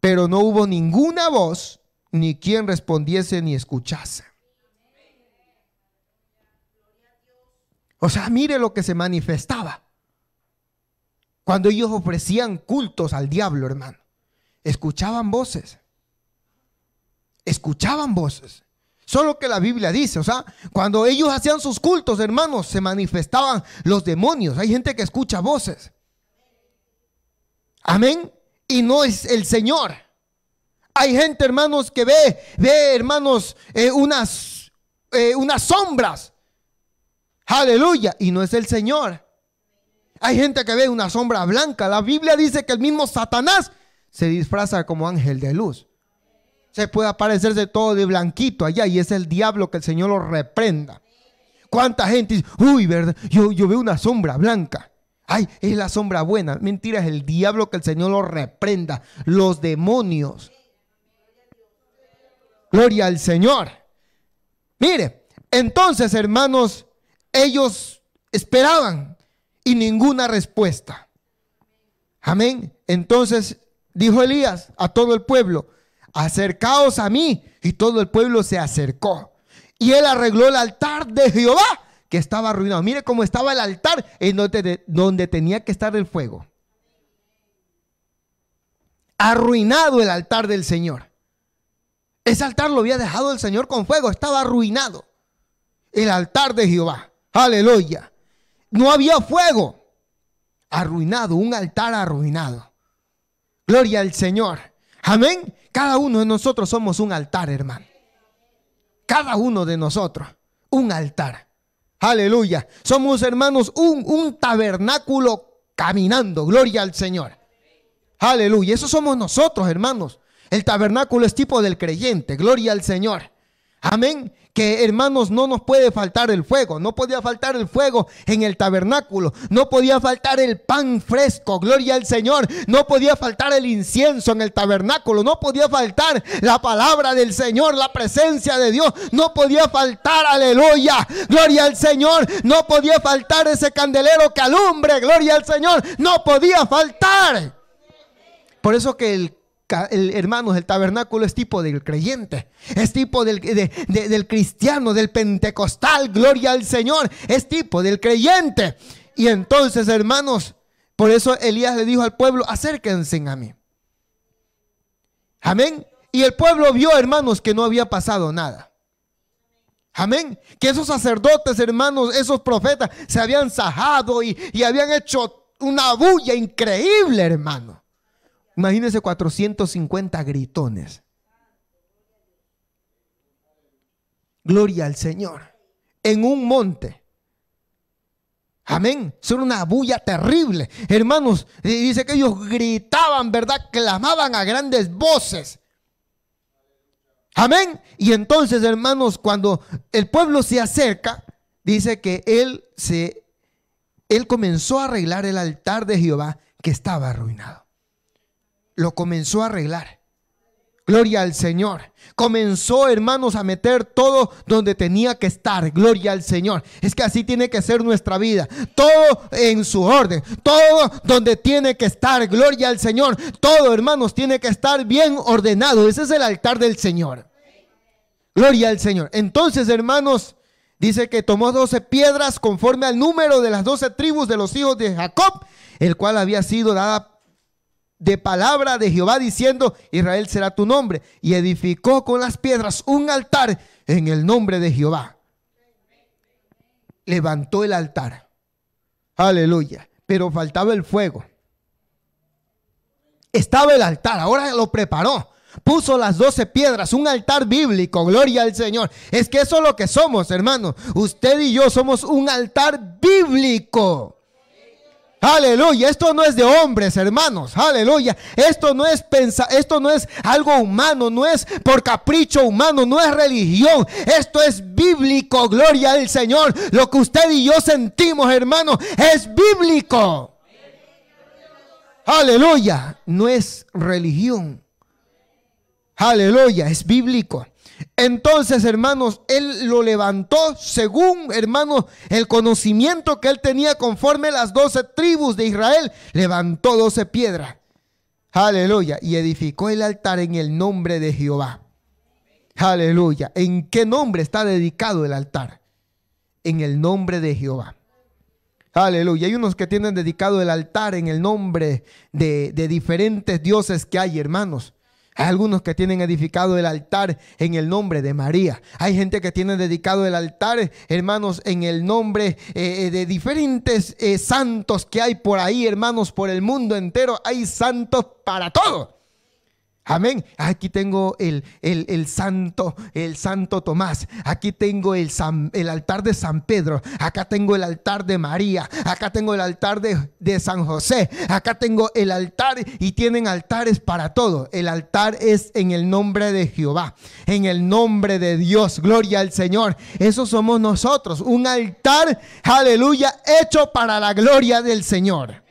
Speaker 3: Pero no hubo ninguna voz ni quien respondiese ni escuchase. O sea, mire lo que se manifestaba. Cuando ellos ofrecían cultos al diablo, hermano, escuchaban voces. Escuchaban voces. Solo que la Biblia dice, o sea, cuando ellos hacían sus cultos, hermanos, se manifestaban los demonios. Hay gente que escucha voces. Amén. Y no es el Señor. Hay gente, hermanos, que ve, ve, hermanos, eh, unas, eh, unas sombras. Aleluya. Y no es el Señor. Hay gente que ve una sombra blanca. La Biblia dice que el mismo Satanás se disfraza como ángel de luz. Se puede aparecerse todo de blanquito allá y es el diablo que el Señor lo reprenda. ¿Cuánta gente dice, uy, verdad? Yo, yo veo una sombra blanca. Ay, es la sombra buena. Mentira, es el diablo que el Señor lo reprenda. Los demonios. Gloria al Señor. Mire, entonces, hermanos, ellos esperaban y ninguna respuesta. Amén. Entonces dijo Elías a todo el pueblo, acercaos a mí. Y todo el pueblo se acercó. Y él arregló el altar de Jehová que estaba arruinado. Mire cómo estaba el altar en donde, donde tenía que estar el fuego. Arruinado el altar del Señor. Ese altar lo había dejado el Señor con fuego, estaba arruinado. El altar de Jehová, aleluya. No había fuego. Arruinado, un altar arruinado. Gloria al Señor. Amén. Cada uno de nosotros somos un altar, hermano. Cada uno de nosotros, un altar. Aleluya. Somos hermanos, un, un tabernáculo caminando. Gloria al Señor. Aleluya. Eso somos nosotros, hermanos. El tabernáculo es tipo del creyente, gloria al Señor. Amén. Que hermanos, no nos puede faltar el fuego. No podía faltar el fuego en el tabernáculo. No podía faltar el pan fresco. Gloria al Señor. No podía faltar el incienso en el tabernáculo. No podía faltar la palabra del Señor, la presencia de Dios. No podía faltar, aleluya. Gloria al Señor. No podía faltar ese candelero que alumbre. Gloria al Señor. No podía faltar. Por eso que el hermanos, el tabernáculo es tipo del creyente, es tipo del, cristiano, del pentecostal, gloria al Señor, es tipo del creyente. Y entonces, hermanos, por eso Elías le dijo al pueblo, acérquense a mí. Amén. Y el pueblo vio, hermanos, que no había pasado nada. Amén. Que esos sacerdotes, hermanos, esos profetas se habían sajado y, y habían hecho una bulla increíble, hermano. Imagínense 450 gritones. Gloria al Señor. En un monte. Amén. Son una bulla terrible. Hermanos, eh, dice que ellos gritaban, ¿verdad? Clamaban a grandes voces. Amén. Y entonces, hermanos, cuando el pueblo se acerca, dice que él se él comenzó a arreglar el altar de Jehová que estaba arruinado lo comenzó a arreglar. Gloria al Señor. Comenzó, hermanos, a meter todo donde tenía que estar. Gloria al Señor. Es que así tiene que ser nuestra vida. Todo en su orden. Todo donde tiene que estar. Gloria al Señor. Todo, hermanos, tiene que estar bien ordenado. Ese es el altar del Señor. Gloria al Señor. Entonces, hermanos, dice que tomó doce piedras conforme al número de las doce tribus de los hijos de Jacob, el cual había sido dada de palabra de Jehová diciendo, Israel será tu nombre. Y edificó con las piedras un altar en el nombre de Jehová. Levantó el altar. Aleluya. Pero faltaba el fuego. Estaba el altar, ahora lo preparó. Puso las doce piedras, un altar bíblico, gloria al Señor. Es que eso es lo que somos, hermano. Usted y yo somos un altar bíblico. Aleluya, esto no es de hombres, hermanos. Aleluya, esto no es pensa. esto no es algo humano, no es por capricho humano, no es religión. Esto es bíblico, gloria al Señor. Lo que usted y yo sentimos, hermanos, es bíblico. Aleluya, no es religión. Aleluya, es bíblico. Entonces, hermanos, él lo levantó según, hermanos, el conocimiento que él tenía conforme las doce tribus de Israel. Levantó doce piedras. Aleluya. Y edificó el altar en el nombre de Jehová. Aleluya. ¿En qué nombre está dedicado el altar? En el nombre de Jehová. Aleluya. Hay unos que tienen dedicado el altar en el nombre de, de diferentes dioses que hay, hermanos. Hay algunos que tienen edificado el altar en el nombre de María. Hay gente que tiene dedicado el altar, hermanos, en el nombre eh, eh, de diferentes eh, santos que hay por ahí, hermanos, por el mundo entero. Hay santos para todo. Amén. Aquí tengo el, el, el, santo, el santo Tomás. Aquí tengo el, el, altar de San Pedro. Acá tengo el altar de María. Acá tengo el altar de, de San José. Acá tengo el altar y tienen altares para todo. El altar es en el nombre de Jehová. En el nombre de Dios. Gloria al Señor. Eso somos nosotros. Un altar, aleluya, hecho para la gloria del Señor.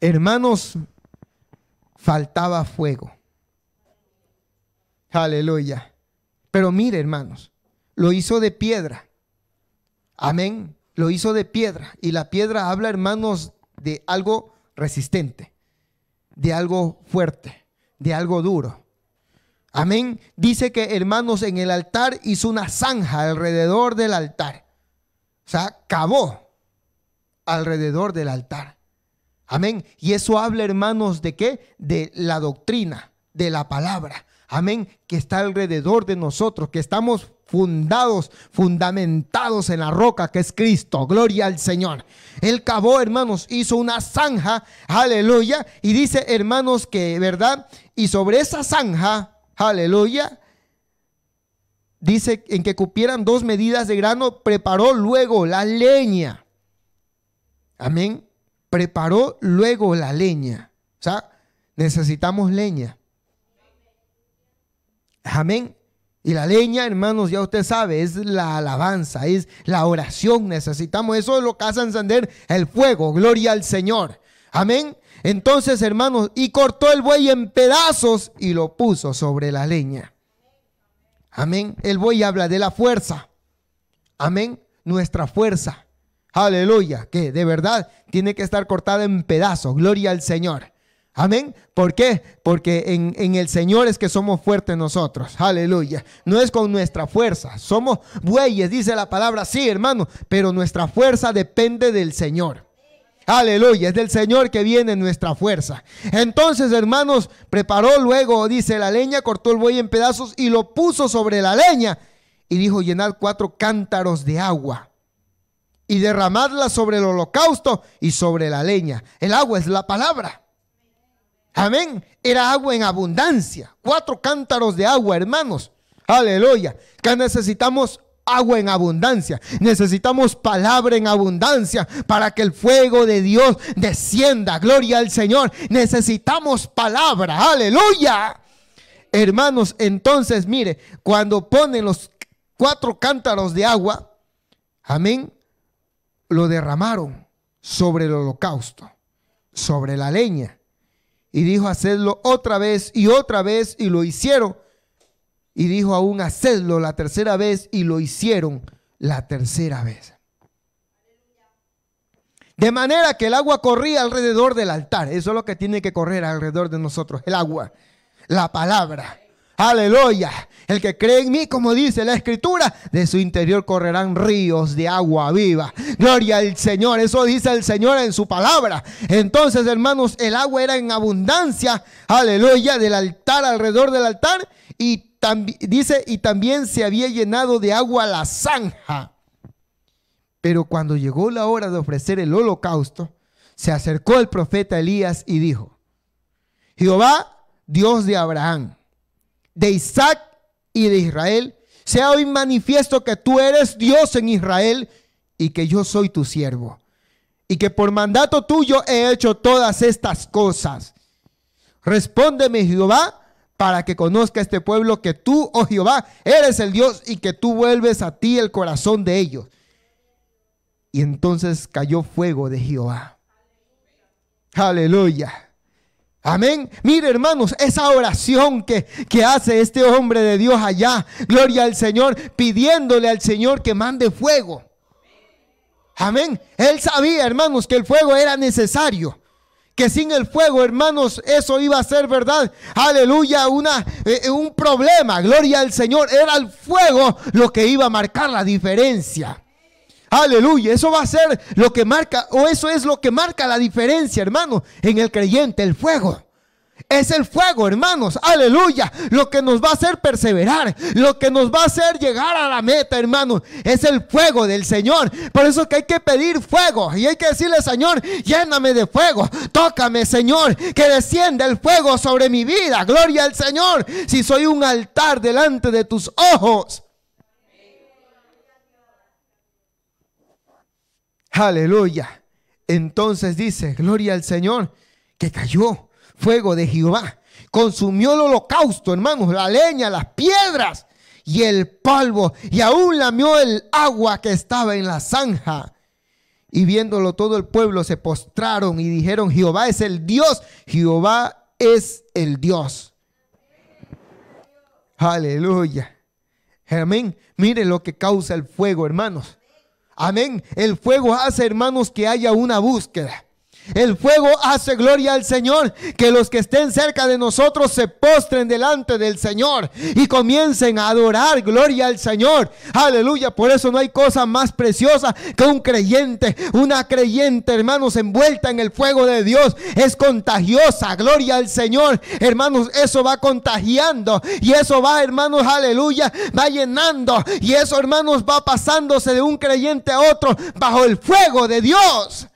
Speaker 3: Hermanos, faltaba fuego. Aleluya. Pero mire, hermanos, lo hizo de piedra. Amén. Lo hizo de piedra. Y la piedra habla, hermanos, de algo resistente, de algo fuerte, de algo duro. Amén. Dice que, hermanos, en el altar hizo una zanja alrededor del altar. O sea, cavó alrededor del altar. Amén. Y eso habla, hermanos, de qué? De la doctrina, de la palabra. Amén. Que está alrededor de nosotros, que estamos fundados, fundamentados en la roca que es Cristo. Gloria al Señor. Él cavó, hermanos, hizo una zanja, aleluya, y dice, hermanos, que, ¿verdad? Y sobre esa zanja, aleluya, dice en que cupieran dos medidas de grano, preparó luego la leña. Amén preparó luego la leña. O sea, necesitamos leña. Amén. Y la leña, hermanos, ya usted sabe, es la alabanza, es la oración. Necesitamos eso, es lo que hace encender el fuego. Gloria al Señor. Amén. Entonces, hermanos, y cortó el buey en pedazos y lo puso sobre la leña. Amén. El buey habla de la fuerza. Amén. Nuestra fuerza. Aleluya, que de verdad tiene que estar cortada en pedazos. Gloria al Señor. Amén. ¿Por qué? Porque en, el Señor es que somos fuertes nosotros. Aleluya. No es con nuestra fuerza. Somos bueyes, dice la palabra. Sí, hermano. Pero nuestra fuerza depende del Señor. Aleluya, es del Señor que viene nuestra fuerza. Entonces, hermanos, preparó luego, dice, la leña, cortó el buey en pedazos y lo puso sobre la leña. Y dijo, llenar cuatro cántaros de agua y derramadla sobre el holocausto y sobre la leña. El agua es la palabra. Amén. Era agua en abundancia. Cuatro cántaros de agua, hermanos. Aleluya. Que necesitamos agua en abundancia. Necesitamos palabra en abundancia para que el fuego de Dios descienda. Gloria al Señor. Necesitamos palabra. Aleluya. Hermanos, entonces mire, cuando ponen los cuatro cántaros de agua, amén, lo derramaron sobre el holocausto, sobre la leña. Y dijo, hacedlo otra vez y otra vez y lo hicieron. Y dijo aún, hacedlo la tercera vez y lo hicieron la tercera vez. De manera que el agua corría alrededor del altar. Eso es lo que tiene que correr alrededor de nosotros, el agua, la palabra. Aleluya. El que cree en mí, como dice la escritura, de su interior correrán ríos de agua viva. Gloria al Señor. Eso dice el Señor en su palabra. Entonces, hermanos, el agua era en abundancia. Aleluya. Del altar, alrededor del altar. Y dice, y también se había llenado de agua la zanja. Pero cuando llegó la hora de ofrecer el holocausto, se acercó el profeta Elías y dijo, Jehová, Dios de Abraham de Isaac y de Israel, sea hoy manifiesto que tú eres Dios en Israel y que yo soy tu siervo. Y que por mandato tuyo he hecho todas estas cosas. Respóndeme Jehová para que conozca este pueblo que tú, oh Jehová, eres el Dios y que tú vuelves a ti el corazón de ellos. Y entonces cayó fuego de Jehová. Aleluya. Amén. Mire, hermanos, esa oración que, que, hace este hombre de Dios allá, gloria al Señor, pidiéndole al Señor que mande fuego. Amén. Él sabía, hermanos, que el fuego era necesario. Que sin el fuego, hermanos, eso iba a ser verdad. Aleluya, una, eh, un problema. Gloria al Señor. Era el fuego lo que iba a marcar la diferencia. Aleluya. Eso va a ser lo que marca, o eso es lo que marca la diferencia, hermano, en el creyente, el fuego. Es el fuego, hermanos. Aleluya. Lo que nos va a hacer perseverar. Lo que nos va a hacer llegar a la meta, hermano Es el fuego del Señor. Por eso que hay que pedir fuego. Y hay que decirle, Señor, lléname de fuego. Tócame, Señor. Que descienda el fuego sobre mi vida. Gloria al Señor. Si soy un altar delante de tus ojos. Aleluya. Entonces dice, gloria al Señor, que cayó fuego de Jehová. Consumió el holocausto, hermanos, la leña, las piedras y el polvo. Y aún lamió el agua que estaba en la zanja. Y viéndolo todo el pueblo se postraron y dijeron, Jehová es el Dios, Jehová es el Dios. Aleluya. Amén. Mire lo que causa el fuego, hermanos. Amén. El fuego hace, hermanos, que haya una búsqueda. El fuego hace gloria al Señor, que los que estén cerca de nosotros se postren delante del Señor y comiencen a adorar gloria al Señor. Aleluya, por eso no hay cosa más preciosa que un creyente, una creyente, hermanos, envuelta en el fuego de Dios. Es contagiosa, gloria al Señor. Hermanos, eso va contagiando y eso va, hermanos, aleluya, va llenando y eso, hermanos, va pasándose de un creyente a otro bajo el fuego de Dios.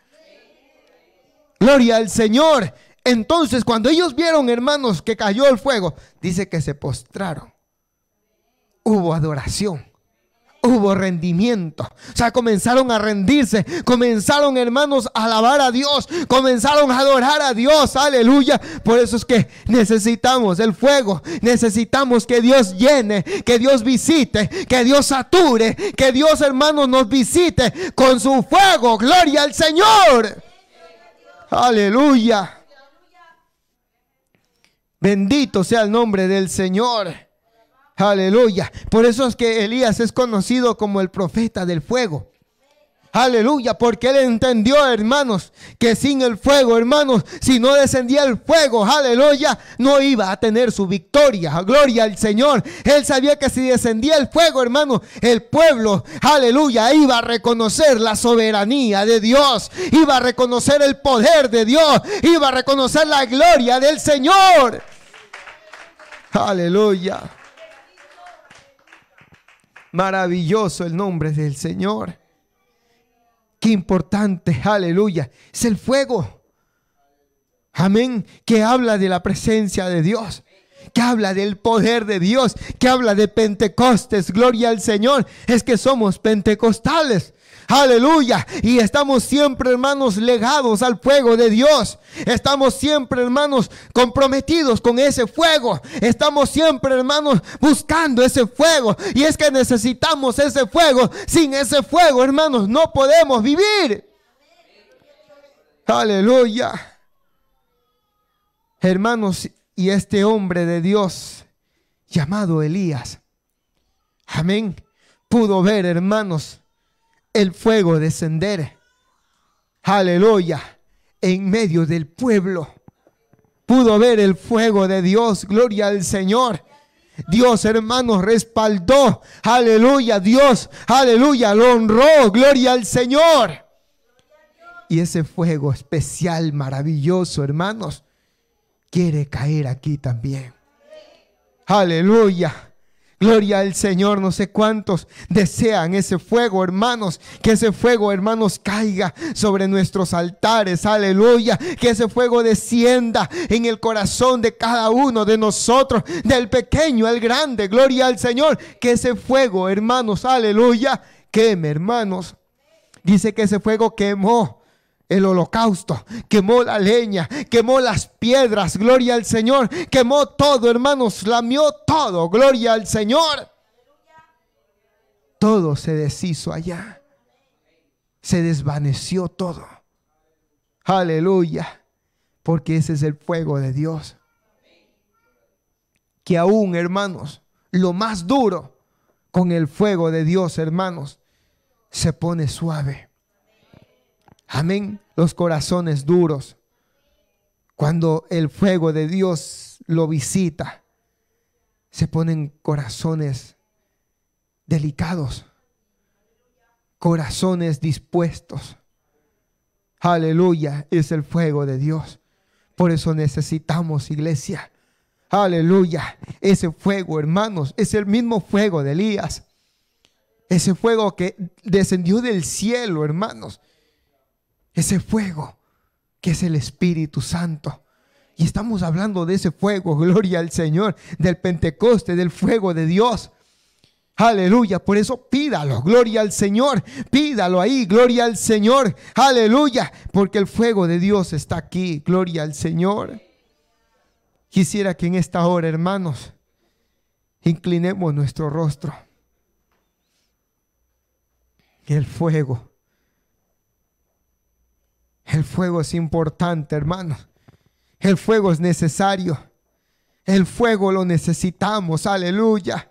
Speaker 3: Gloria al Señor. Entonces, cuando ellos vieron, hermanos, que cayó el fuego, dice que se postraron. Hubo adoración. Hubo rendimiento. O sea, comenzaron a rendirse. Comenzaron, hermanos, a alabar a Dios. Comenzaron a adorar a Dios. Aleluya. Por eso es que necesitamos el fuego. Necesitamos que Dios llene, que Dios visite, que Dios sature, que Dios, hermanos, nos visite con su fuego. Gloria al Señor. Aleluya. Bendito sea el nombre del Señor. Aleluya. Por eso es que Elías es conocido como el profeta del fuego. Aleluya, porque él entendió, hermanos, que sin el fuego, hermanos, si no descendía el fuego, aleluya, no iba a tener su victoria. Gloria al Señor. Él sabía que si descendía el fuego, hermanos, el pueblo, aleluya, iba a reconocer la soberanía de Dios, iba a reconocer el poder de Dios, iba a reconocer la gloria del Señor. Aleluya. Maravilloso el nombre del Señor. Qué importante, aleluya. Es el fuego. Amén. Que habla de la presencia de Dios que habla del poder de Dios, que habla de Pentecostes, gloria al Señor, es que somos pentecostales. Aleluya. Y estamos siempre, hermanos, legados al fuego de Dios. Estamos siempre, hermanos, comprometidos con ese fuego. Estamos siempre, hermanos, buscando ese fuego. Y es que necesitamos ese fuego. Sin ese fuego, hermanos, no podemos vivir. Aleluya. Hermanos, y este hombre de Dios llamado Elías, amén, pudo ver, hermanos, el fuego descender. Aleluya, en medio del pueblo. Pudo ver el fuego de Dios, gloria al Señor. Dios, hermanos, respaldó. Aleluya, Dios, aleluya, lo honró. Gloria al Señor. Y ese fuego especial, maravilloso, hermanos, quiere caer aquí también. Aleluya. Gloria al Señor, no sé cuántos desean ese fuego, hermanos, que ese fuego, hermanos, caiga sobre nuestros altares, aleluya, que ese fuego descienda en el corazón de cada uno de nosotros, del pequeño al grande, gloria al Señor, que ese fuego, hermanos, aleluya, queme, hermanos. Dice que ese fuego quemó el holocausto, quemó la leña, quemó las piedras, gloria al Señor, quemó todo, hermanos, lamió todo, gloria al Señor. Todo se deshizo allá, se desvaneció todo. Aleluya, porque ese es el fuego de Dios. Que aún, hermanos, lo más duro con el fuego de Dios, hermanos, se pone suave. Amén. Los corazones duros. Cuando el fuego de Dios lo visita, se ponen corazones delicados, corazones dispuestos. Aleluya, es el fuego de Dios. Por eso necesitamos iglesia. Aleluya, ese fuego, hermanos, es el mismo fuego de Elías. Ese fuego que descendió del cielo, hermanos ese fuego que es el Espíritu Santo. Y estamos hablando de ese fuego, gloria al Señor, del Pentecoste, del fuego de Dios. Aleluya, por eso pídalo, gloria al Señor, pídalo ahí, gloria al Señor, aleluya, porque el fuego de Dios está aquí, gloria al Señor. Quisiera que en esta hora, hermanos, inclinemos nuestro rostro. El fuego el fuego es importante, hermano. El fuego es necesario. El fuego lo necesitamos, aleluya.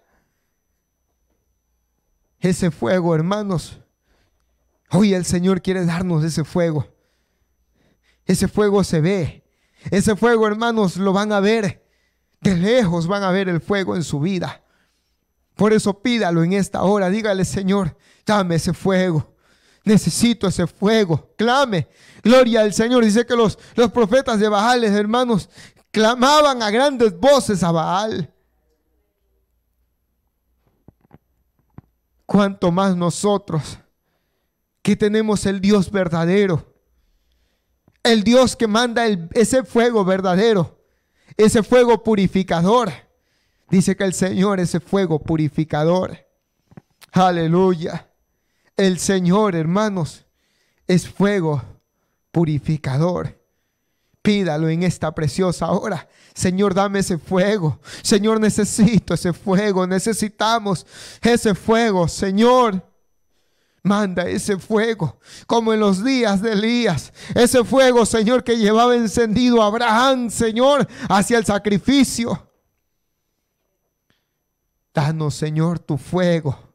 Speaker 3: Ese fuego, hermanos. Hoy el Señor quiere darnos ese fuego. Ese fuego se ve. Ese fuego, hermanos, lo van a ver. De lejos van a ver el fuego en su vida. Por eso pídalo en esta hora. Dígale, Señor, dame ese fuego. Necesito ese fuego. Clame. Gloria al Señor. Dice que los, los profetas de Baal, hermanos, clamaban a grandes voces a Baal. Cuanto más nosotros que tenemos el Dios verdadero. El Dios que manda el, ese fuego verdadero. Ese fuego purificador. Dice que el Señor es el fuego purificador. Aleluya. El Señor, hermanos, es fuego purificador. Pídalo en esta preciosa hora. Señor, dame ese fuego. Señor, necesito ese fuego. Necesitamos ese fuego. Señor, Manda ese fuego, como en los días de Elías. Ese fuego, Señor, que llevaba encendido Abraham, Señor, hacia el sacrificio. Danos, Señor, tu fuego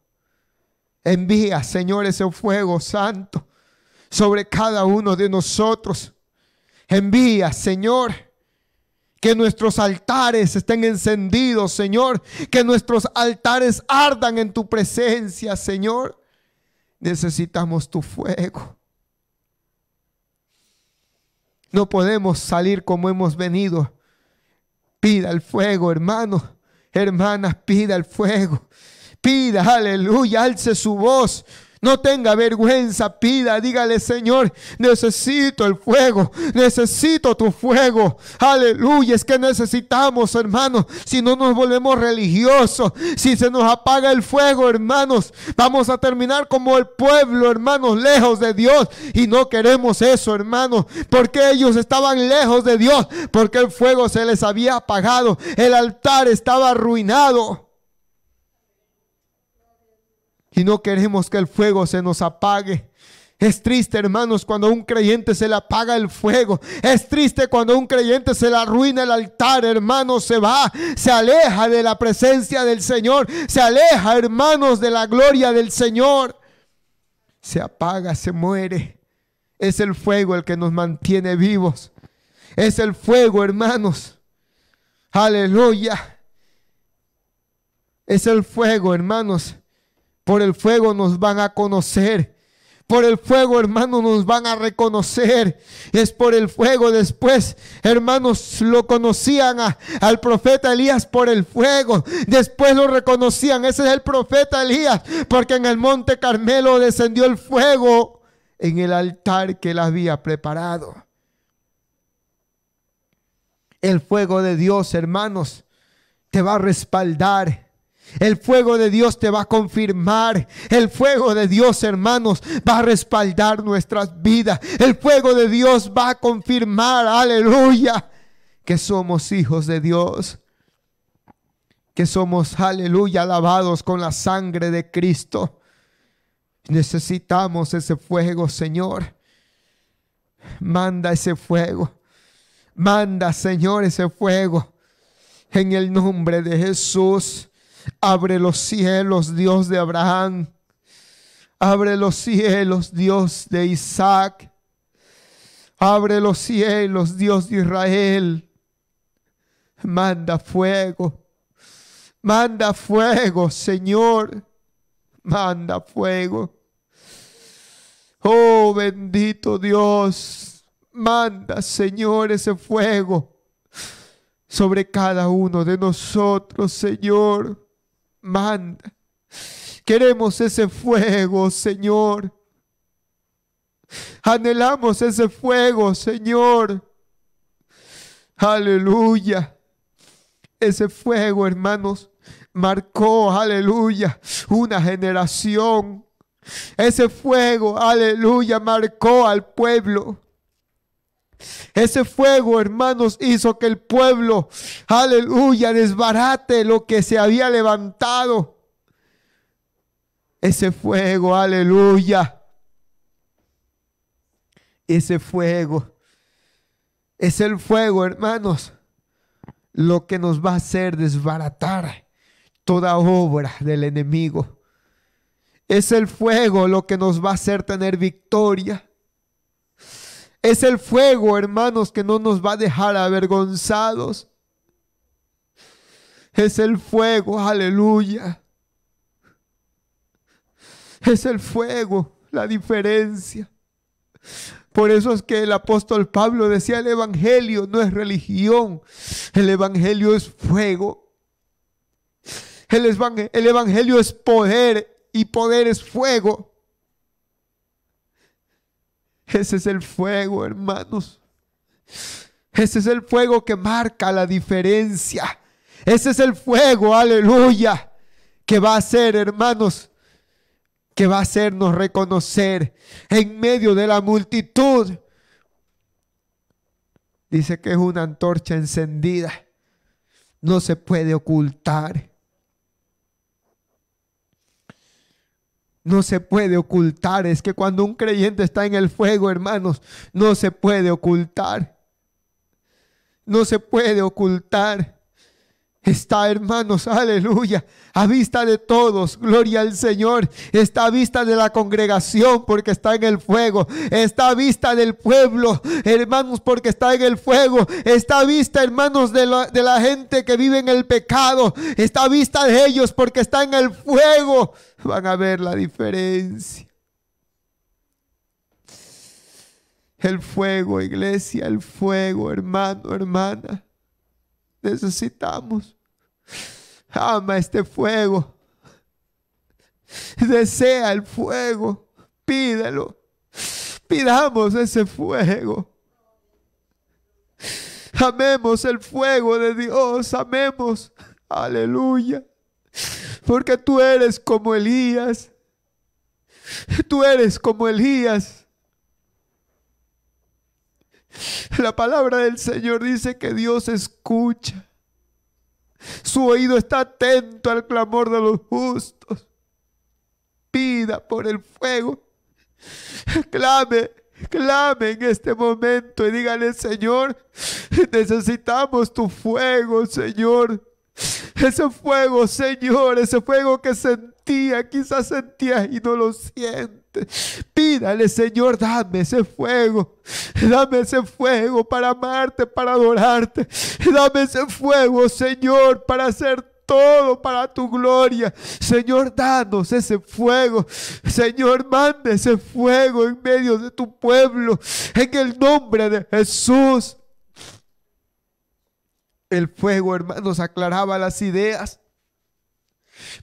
Speaker 3: Envía, Señor, ese fuego santo sobre cada uno de nosotros. Envía, Señor, que nuestros altares estén encendidos, Señor. Que nuestros altares ardan en tu presencia, Señor. Necesitamos tu fuego. No podemos salir como hemos venido. Pida el fuego, hermano. Hermanas, pida el fuego pida, aleluya, alce su voz. No tenga vergüenza, pida, dígale Señor, necesito el fuego, necesito tu fuego. Aleluya, es que necesitamos, hermanos, si no nos volvemos religiosos, si se nos apaga el fuego, hermanos, vamos a terminar como el pueblo, hermanos, lejos de Dios. Y no queremos eso, hermanos, porque ellos estaban lejos de Dios, porque el fuego se les había apagado, el altar estaba arruinado y no queremos que el fuego se nos apague. Es triste, hermanos, cuando a un creyente se le apaga el fuego. Es triste cuando a un creyente se le arruina el altar, hermanos, se va, se aleja de la presencia del Señor, se aleja, hermanos, de la gloria del Señor. Se apaga, se muere. Es el fuego el que nos mantiene vivos. Es el fuego, hermanos. Aleluya. Es el fuego, hermanos, por el fuego nos van a conocer. Por el fuego, hermanos nos van a reconocer. Es por el fuego. Después, hermanos, lo conocían al profeta Elías por el fuego. Después lo reconocían. Ese es el profeta Elías. Porque en el monte Carmelo descendió el fuego en el altar que él había preparado. El fuego de Dios, hermanos, te va a respaldar el fuego de Dios te va a confirmar. El fuego de Dios, hermanos, va a respaldar nuestras vidas. El fuego de Dios va a confirmar, aleluya, que somos hijos de Dios. Que somos, aleluya, lavados con la sangre de Cristo. Necesitamos ese fuego, Señor. Manda ese fuego. Manda, Señor, ese fuego. En el nombre de Jesús. Abre los cielos, Dios de Abraham. Abre los cielos, Dios de Isaac. Abre los cielos, Dios de Israel. Manda fuego. Manda fuego, Señor. Manda fuego. Oh bendito Dios. Manda, Señor, ese fuego sobre cada uno de nosotros, Señor manda. Queremos ese fuego, Señor. Anhelamos ese fuego, Señor. Aleluya. Ese fuego, hermanos, marcó, aleluya, una generación. Ese fuego, aleluya, marcó al pueblo. Ese fuego, hermanos, hizo que el pueblo, aleluya, desbarate lo que se había levantado. Ese fuego, aleluya. Ese fuego. Es el fuego, hermanos, lo que nos va a hacer desbaratar toda obra del enemigo. Es el fuego lo que nos va a hacer tener victoria. Es el fuego, hermanos, que no nos va a dejar avergonzados. Es el fuego, aleluya. Es el fuego la diferencia. Por eso es que el apóstol Pablo decía, el Evangelio no es religión, el Evangelio es fuego. El, Evangelio es poder y poder es fuego. Ese es el fuego, hermanos. Ese es el fuego que marca la diferencia. Ese es el fuego, aleluya, que va a hacer, hermanos, que va a hacernos reconocer en medio de la multitud. Dice que es una antorcha encendida. No se puede ocultar. no se puede ocultar. Es que cuando un creyente está en el fuego, hermanos, no se puede ocultar. No se puede ocultar está, hermanos, aleluya, a vista de todos, gloria al Señor, está a vista de la congregación porque está en el fuego, está a vista del pueblo, hermanos, porque está en el fuego, está a vista, hermanos, de la, gente que vive en el pecado, está a vista de ellos porque está en el fuego, van a ver la diferencia. El fuego, iglesia, el fuego, hermano, hermana necesitamos. Ama este fuego. Desea el fuego. Pídelo. Pidamos ese fuego. Amemos el fuego de Dios. Amemos. Aleluya. Porque tú eres como Elías. Tú eres como Elías la palabra del Señor dice que Dios escucha. Su oído está atento al clamor de los justos. Pida por el fuego. Clame, clame en este momento y dígale, Señor, necesitamos tu fuego, Señor. Ese fuego, Señor, ese fuego que sentía, quizás sentía y no lo siento. Pídale, Señor, dame ese fuego. Dame ese fuego para amarte, para adorarte. Dame ese fuego, Señor, para hacer todo para tu gloria. Señor, danos ese fuego. Señor, mande ese fuego en medio de tu pueblo. En el nombre de Jesús. El fuego, nos aclaraba las ideas.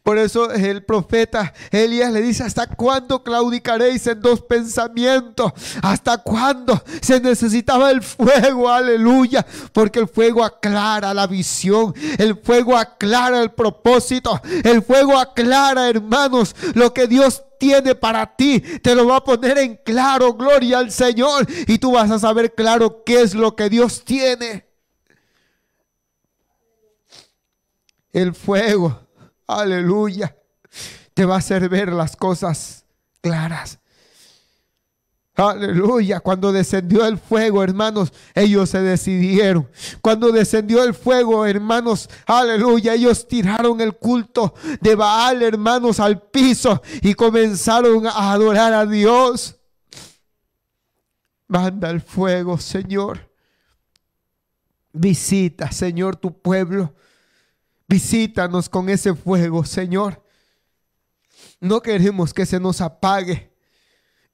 Speaker 3: Por eso el profeta Elías le dice, ¿hasta cuándo claudicaréis en dos pensamientos? ¿Hasta cuándo se necesitaba el fuego? Aleluya, porque el fuego aclara la visión, el fuego aclara el propósito, el fuego aclara, hermanos, lo que Dios tiene para ti, te lo va a poner en claro, gloria al Señor, y tú vas a saber claro qué es lo que Dios tiene. El fuego Aleluya. Te va a hacer ver las cosas claras. Aleluya. Cuando descendió el fuego, hermanos, ellos se decidieron. Cuando descendió el fuego, hermanos, aleluya, ellos tiraron el culto de Baal, hermanos, al piso y comenzaron a adorar a Dios. Manda el fuego, Señor. Visita, Señor, tu pueblo. Visítanos con ese fuego, Señor. No queremos que se nos apague.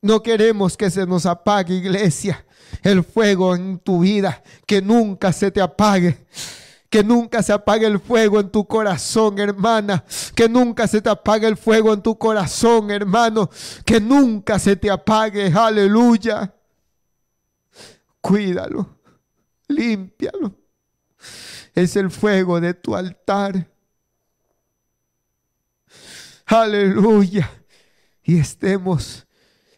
Speaker 3: No queremos que se nos apague, iglesia, el fuego en tu vida, que nunca se te apague. Que nunca se apague el fuego en tu corazón, hermana. Que nunca se te apague el fuego en tu corazón, hermano. Que nunca se te apague. Aleluya. Cuídalo. Límpialo es el fuego de tu altar. Aleluya. Y estemos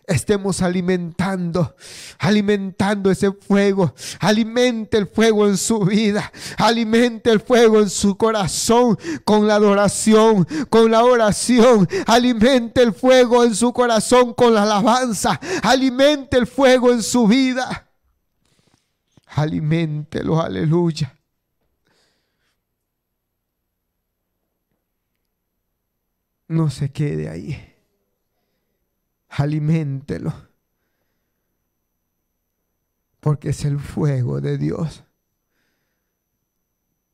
Speaker 3: estemos alimentando, alimentando ese fuego. Alimente el fuego en su vida, alimente el fuego en su corazón con la adoración, con la oración. Alimente el fuego en su corazón con la alabanza, alimente el fuego en su vida. Alimentelo, aleluya. no se quede ahí. Aliméntelo. Porque es el fuego de Dios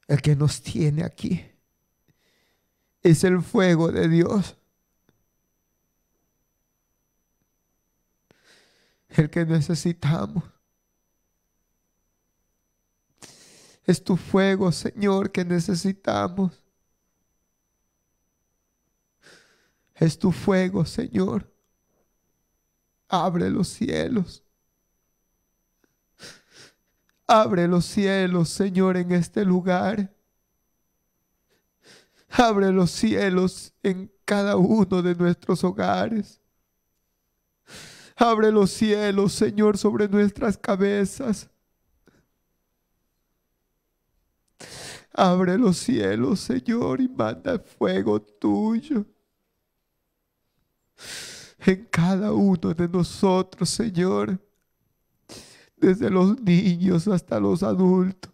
Speaker 3: el que nos tiene aquí. Es el fuego de Dios. El que necesitamos. Es tu fuego, Señor, que necesitamos. es tu fuego, Señor. Abre los cielos. Abre los cielos, Señor, en este lugar. Abre los cielos en cada uno de nuestros hogares. Abre los cielos, Señor, sobre nuestras cabezas. Abre los cielos, Señor, y manda el fuego tuyo en cada uno de nosotros, Señor, desde los niños hasta los adultos.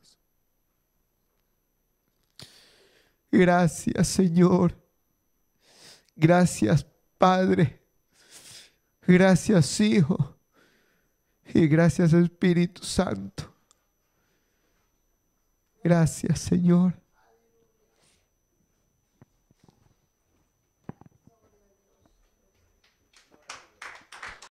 Speaker 3: Gracias, Señor. Gracias, Padre. Gracias, Hijo. Y gracias, Espíritu Santo. Gracias, Señor.